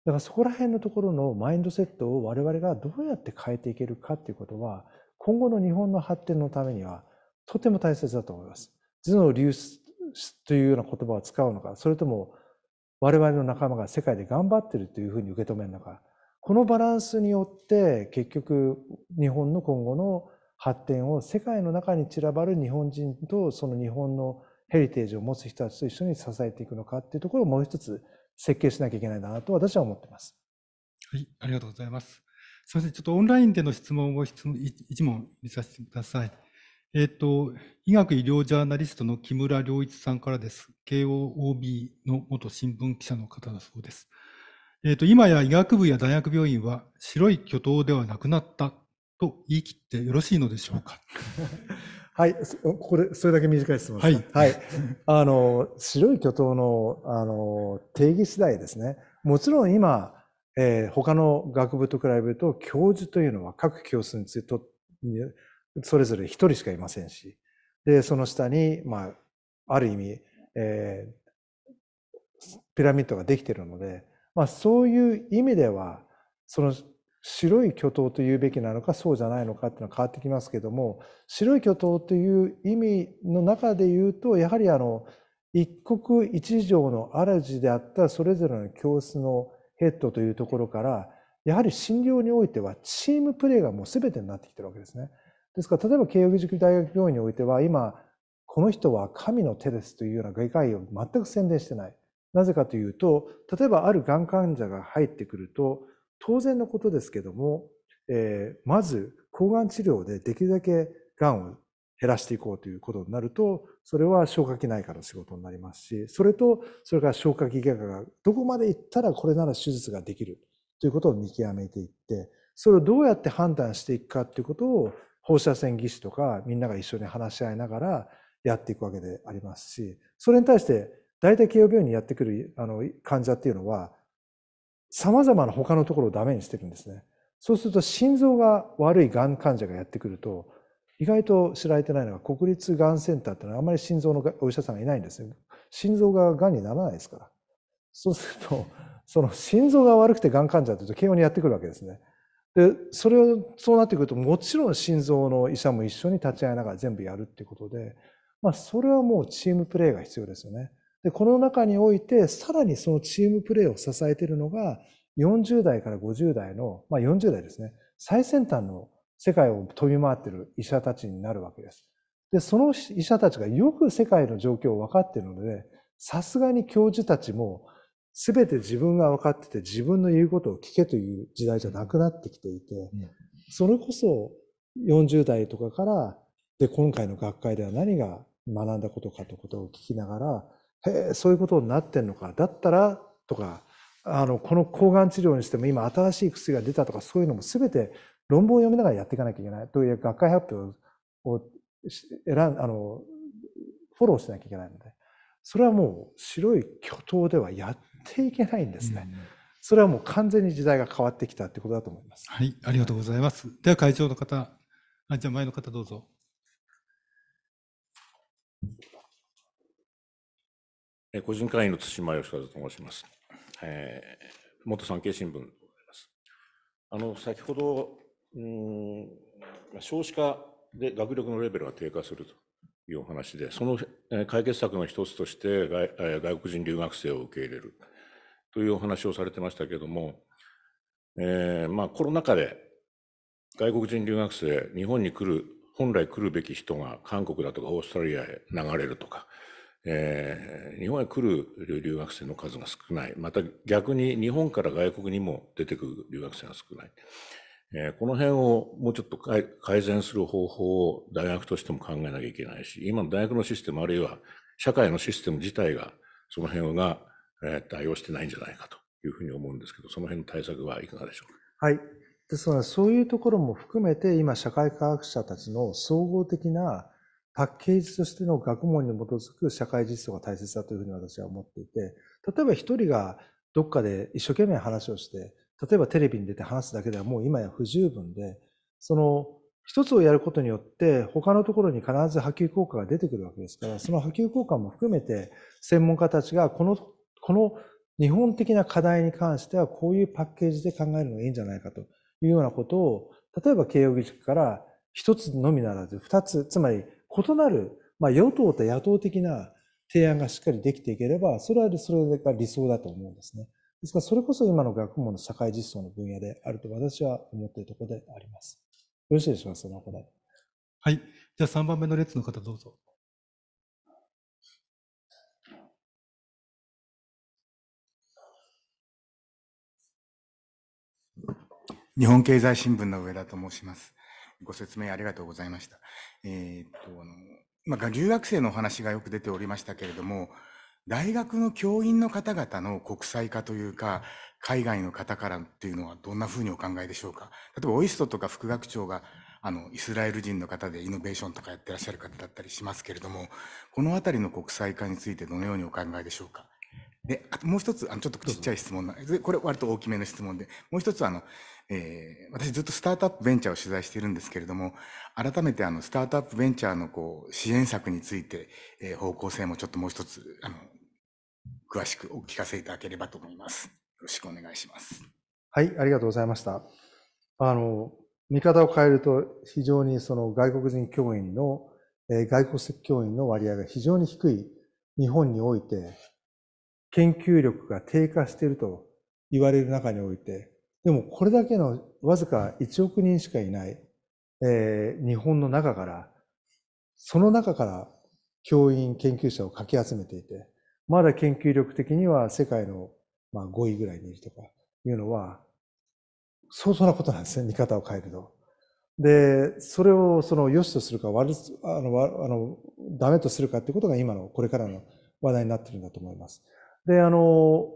だからそこら辺のところのマインドセットを我々がどうやって変えていけるかっていうことは、今後の日本の発展のためにはとても大切だと思います。頭脳流出というような言葉を使うのか、それとも我々の仲間が世界で頑張ってるというふうに受け止めるのか、このバランスによって結局日本の今後の発展を世界の中に散らばる日本人とその日本のヘリテージを持つ人たちと一緒に支えていくのかっていうところをもう一つ設計しなきゃいけないなと私は思ってます。はい、ありがとうございます。すみません、ちょっとオンラインでの質問を質問一問見させてください。えっ、ー、と、医学医療ジャーナリストの木村良一さんからです。KOOB の元新聞記者の方だそうです。えっ、ー、と、今や医学部や大学病院は白い巨頭ではなくなったと言い切ってよろしいのでしょうか。はい、ここでそれだけ短い質問です。はい、はい、あの白い巨頭のあの定義次第ですね。もちろん今、えー、他の学部と比べると教授というのは各教室についてそれぞれ一人しかいませんし、でその下にまあある意味、えー、ピラミッドができているので、まあそういう意味ではその白い巨頭というべきなのかそうじゃないのかっていうのは変わってきますけども白い巨頭という意味の中で言うとやはりあの一国一城の主であったそれぞれの教室のヘッドというところからやはり診療においてはチームプレーがもう全てになってきてるわけですね。ですから例えば慶應義塾大学病院においては今この人は神の手ですというような外科医を全く宣伝してない。なぜかというと例えばあるがん患者が入ってくると当然のことですけども、えー、まず抗がん治療でできるだけがんを減らしていこうということになると、それは消化器内科の仕事になりますし、それと、それから消化器外科がどこまで行ったらこれなら手術ができるということを見極めていって、それをどうやって判断していくかということを放射線技師とかみんなが一緒に話し合いながらやっていくわけでありますし、それに対して大体慶応病院にやってくるあの患者っていうのは、様々な他のところをダメにしてるんですね。そうすると心臓が悪いがん患者がやってくると、意外と知られてないのが国立がんセンターってのはあまり心臓のお医者さんがいないんですよ。心臓ががんにならないですから。そうすると、その心臓が悪くてがん患者っていうと慶応にやってくるわけですね。で、それを、そうなってくると、もちろん心臓の医者も一緒に立ち会いながら全部やるっていうことで、まあ、それはもうチームプレーが必要ですよね。で、この中において、さらにそのチームプレーを支えているのが、40代から50代の、まあ40代ですね、最先端の世界を飛び回っている医者たちになるわけです。で、その医者たちがよく世界の状況を分かっているので、さすがに教授たちも、すべて自分が分かってて、自分の言うことを聞けという時代じゃなくなってきていて、それこそ40代とかから、で、今回の学会では何が学んだことかということを聞きながら、へえ、そういうことになってんのか。だったら、とか、あの、この抗がん治療にしても今新しい薬が出たとか、そういうのも全て論文を読みながらやっていかなきゃいけない。という学会発表を選ん、あの、フォローしなきゃいけないので、それはもう白い巨頭ではやっていけないんですね。うんそれはもう完全に時代が変わってきたってことだと思います。はい、ありがとうございます。では会長の方、あじゃあ前の方どうぞ。個人会員の津島義和と申します。えー、元産経新聞でございます。あの、先ほど、うん、少子化で学力のレベルが低下するというお話で、その解決策の一つとして外、外国人留学生を受け入れるというお話をされてましたけれども、えー、まあ、コロナ禍で外国人留学生、日本に来る、本来来るべき人が韓国だとかオーストラリアへ流れるとか、えー、日本へ来る留学生の数が少ない。また逆に日本から外国にも出てくる留学生が少ない。えー、この辺をもうちょっと改善する方法を大学としても考えなきゃいけないし、今の大学のシステムあるいは社会のシステム自体がその辺が、えー、対応してないんじゃないかというふうに思うんですけど、その辺の対策はいかがでしょうか。はい。ですので、そういうところも含めて、今、社会科学者たちの総合的なパッケージとしての学問に基づく社会実装が大切だというふうに私は思っていて、例えば一人がどっかで一生懸命話をして、例えばテレビに出て話すだけではもう今や不十分で、その一つをやることによって他のところに必ず波及効果が出てくるわけですから、その波及効果も含めて専門家たちがこの、この日本的な課題に関してはこういうパッケージで考えるのがいいんじゃないかというようなことを、例えば慶應義塾から一つのみならず二つ、つまり異なる、まあ、与党と野党的な提案がしっかりできていければ、それはそれが理想だと思うんですね。ですから、それこそ今の学問の社会実装の分野であると私は思っているところであります。よろしいでしょうか、その答え。はい。じゃあ3番目の列の方どうぞ。日本経済新聞の上田と申します。ご説明ありがとうございました。えー、っと、あの、まあ、留学生のお話がよく出ておりましたけれども、大学の教員の方々の国際化というか、海外の方からっていうのはどんなふうにお考えでしょうか。例えば、オイストとか副学長が、あの、イスラエル人の方でイノベーションとかやってらっしゃる方だったりしますけれども、このあたりの国際化についてどのようにお考えでしょうか。で、あともう一つ、あの、ちょっとちっちゃい質問なこれ割と大きめの質問で、もう一つ、あの、えー、私ずっとスタートアップベンチャーを取材しているんですけれども、改めてあのスタートアップベンチャーのこう支援策について、えー、方向性もちょっともう一つあの詳しくお聞かせいただければと思います。よろしくお願いします。はい、ありがとうございました。あの見方を変えると非常にその外国人教員の、えー、外国籍教員の割合が非常に低い日本において研究力が低下していると言われる中においてでもこれだけのわずか1億人しかいない、えー、日本の中から、その中から教員、研究者をかき集めていて、まだ研究力的には世界の、まあ、5位ぐらいにいるとかいうのは、相当なことなんですね、見方を変えると。で、それをその良しとするか悪、あの、あの、ダメとするかってことが今の、これからの話題になってるんだと思います。で、あの、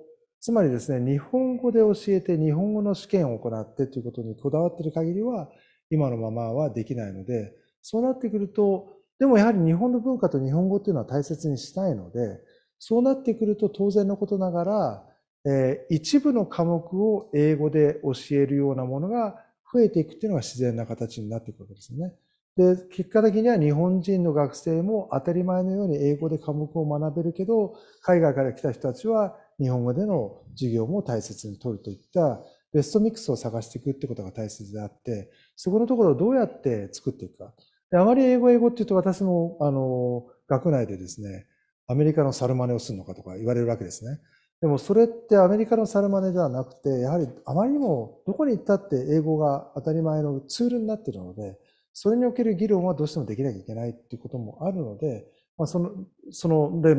つまりですね、日本語で教えて、日本語の試験を行ってということにこだわっている限りは、今のままはできないので、そうなってくると、でもやはり日本の文化と日本語っていうのは大切にしたいので、そうなってくると当然のことながら、えー、一部の科目を英語で教えるようなものが増えていくっていうのが自然な形になっていくわけですよね。で、結果的には日本人の学生も当たり前のように英語で科目を学べるけど、海外から来た人たちは日本語での授業も大切に取るといったベストミックスを探していくってことが大切であって、そこのところをどうやって作っていくか。であまり英語英語って言うと私も、あの、学内でですね、アメリカのサルマネをするのかとか言われるわけですね。でもそれってアメリカのサルマネではなくて、やはりあまりにもどこに行ったって英語が当たり前のツールになっているので、それにおける議論はどうしてもできなきゃいけないっていうこともあるので、まあ、その、その、で、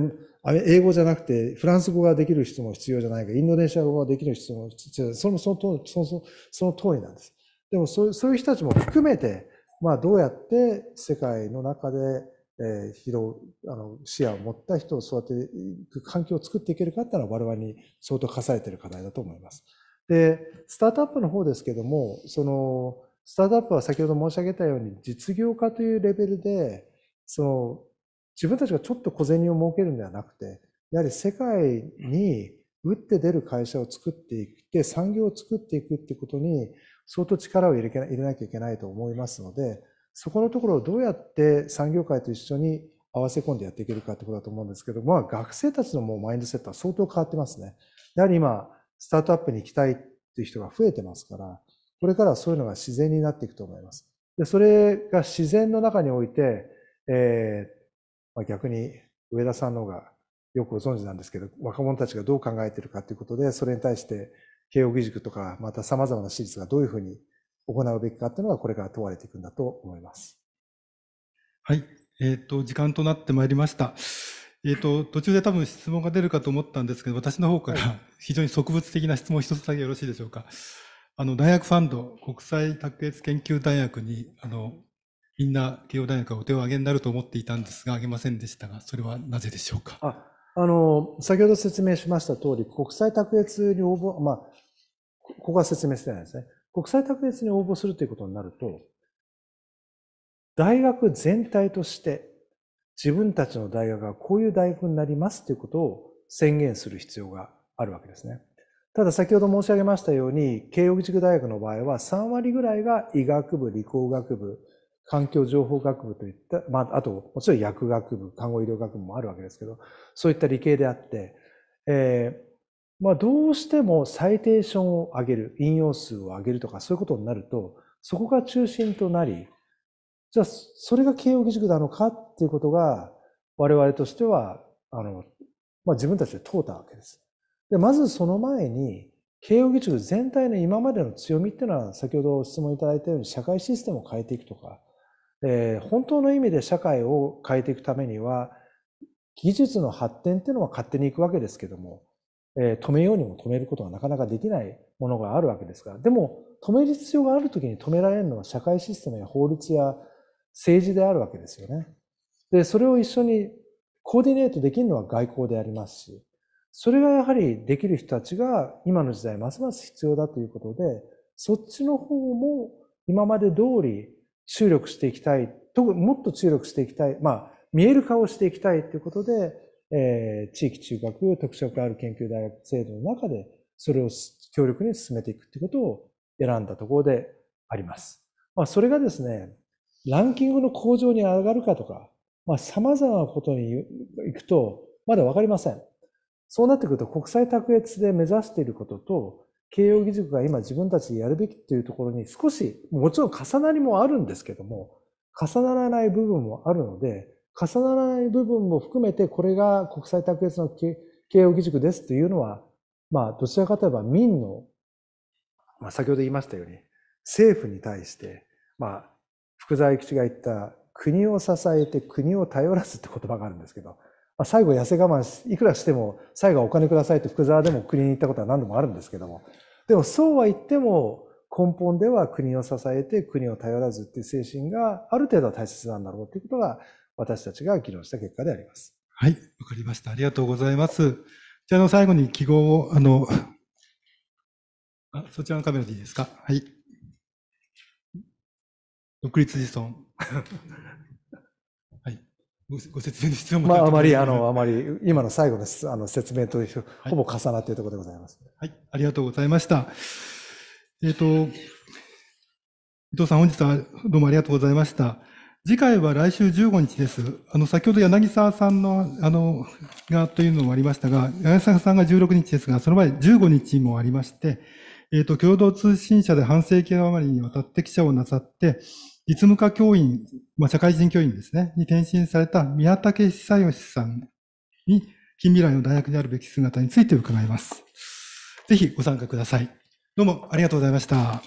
英語じゃなくて、フランス語ができる人も必要じゃないか、インドネシア語ができる人も必要その、その通り、その、その通りなんです。でも、そういう、そういう人たちも含めて、まあ、どうやって世界の中で、えー、広、あの、視野を持った人を育ていく環境を作っていけるかっていうのは我々に相当課されている課題だと思います。で、スタートアップの方ですけども、その、スタートアップは先ほど申し上げたように実業家というレベルでその自分たちがちょっと小銭を儲けるんではなくてやはり世界に打って出る会社を作っていって産業を作っていくってことに相当力を入れ入れなきゃいけないと思いますのでそこのところをどうやって産業界と一緒に合わせ込んでやっていけるかってことだと思うんですけど、まあ、学生たちのもうマインドセットは相当変わってますね。やはり今スタートアップに行きたいっていう人が増えてますからこれからはそういうのが自然になっていくと思います。で、それが自然の中において、えー、まあ、逆に上田さんの方がよくご存知なんですけど、若者たちがどう考えているかということで、それに対して慶應義塾とか、また様々な私立がどういうふうに行うべきかっていうのがこれから問われていくんだと思います。はい。えっ、ー、と、時間となってまいりました。えっ、ー、と、途中で多分質問が出るかと思ったんですけど、私の方から非常に植物的な質問一つだけよろしいでしょうか。あの、大学ファンド、国際卓越研究大学に、あの、みんな慶応大学がお手を挙げになると思っていたんですが、挙げませんでしたが、それはなぜでしょうか。ああの、先ほど説明しました通り、国際卓越に応募、まあ、ここは説明してないですね。国際卓越に応募するということになると、大学全体として自分たちの大学がこういう大学になりますということを宣言する必要があるわけですね。ただ先ほど申し上げましたように、慶應義塾大学の場合は3割ぐらいが医学部、理工学部、環境情報学部といった、まあ、あと、もちろん薬学部、看護医療学部もあるわけですけど、そういった理系であって、えー、まあ、どうしてもサイテーションを上げる、引用数を上げるとか、そういうことになると、そこが中心となり、じゃあ、それが慶應義塾なのかっていうことが、我々としては、あの、まあ、自分たちで問うたわけです。でまずその前に、慶應義塾全体の今までの強みっていうのは、先ほど質問いただいたように、社会システムを変えていくとか、えー、本当の意味で社会を変えていくためには、技術の発展っていうのは勝手にいくわけですけども、えー、止めようにも止めることがなかなかできないものがあるわけですが、でも、止める必要があるときに止められるのは社会システムや法律や政治であるわけですよね。で、それを一緒にコーディネートできるのは外交でありますし、それがやはりできる人たちが今の時代ますます必要だということで、そっちの方も今まで通り注力していきたい、特にもっと注力していきたい、まあ、見える化をしていきたいということで、えー、地域中学、特色ある研究大学制度の中で、それを強力に進めていくということを選んだところであります。まあ、それがですね、ランキングの向上に上がるかとか、まあ、様々なことに行くと、まだわかりません。そうなってくると国際卓越で目指していることと、慶應義塾が今自分たちでやるべきというところに少し、もちろん重なりもあるんですけども、重ならない部分もあるので、重ならない部分も含めて、これが国際卓越の慶應義塾ですというのは、まあ、どちらかといえば民の、まあ、先ほど言いましたように、政府に対して、まあ、福沢諭吉が言った国を支えて国を頼らずって言葉があるんですけど、最後痩せ我慢いくらしても最後はお金くださいって福沢でも国に行ったことは何度もあるんですけどもでもそうは言っても根本では国を支えて国を頼らずっていう精神がある程度は大切なんだろうということが私たちが議論した結果であります。はい、わかりました。ありがとうございます。じゃあの最後に記号をあのあそちらのカメラでいいですか。はい。独立自尊。ごご説明の質問まあ、あまり、あの、あまり、今の最後のあの説明とほぼ重なっているところでございます、はい。はい、ありがとうございました。えっ、ー、と、伊藤さん、本日はどうもありがとうございました。次回は来週15日です。あの、先ほど柳沢さんの、あの、がというのもありましたが、柳沢さんが16日ですが、その前15日もありまして、えっ、ー、と、共同通信社で半世紀余りにわたって記者をなさって、実務家教員、まあ、社会人教員ですね、に転身された宮武久義さんに、近未来の大学であるべき姿について伺います。ぜひご参加ください。どうもありがとうございました。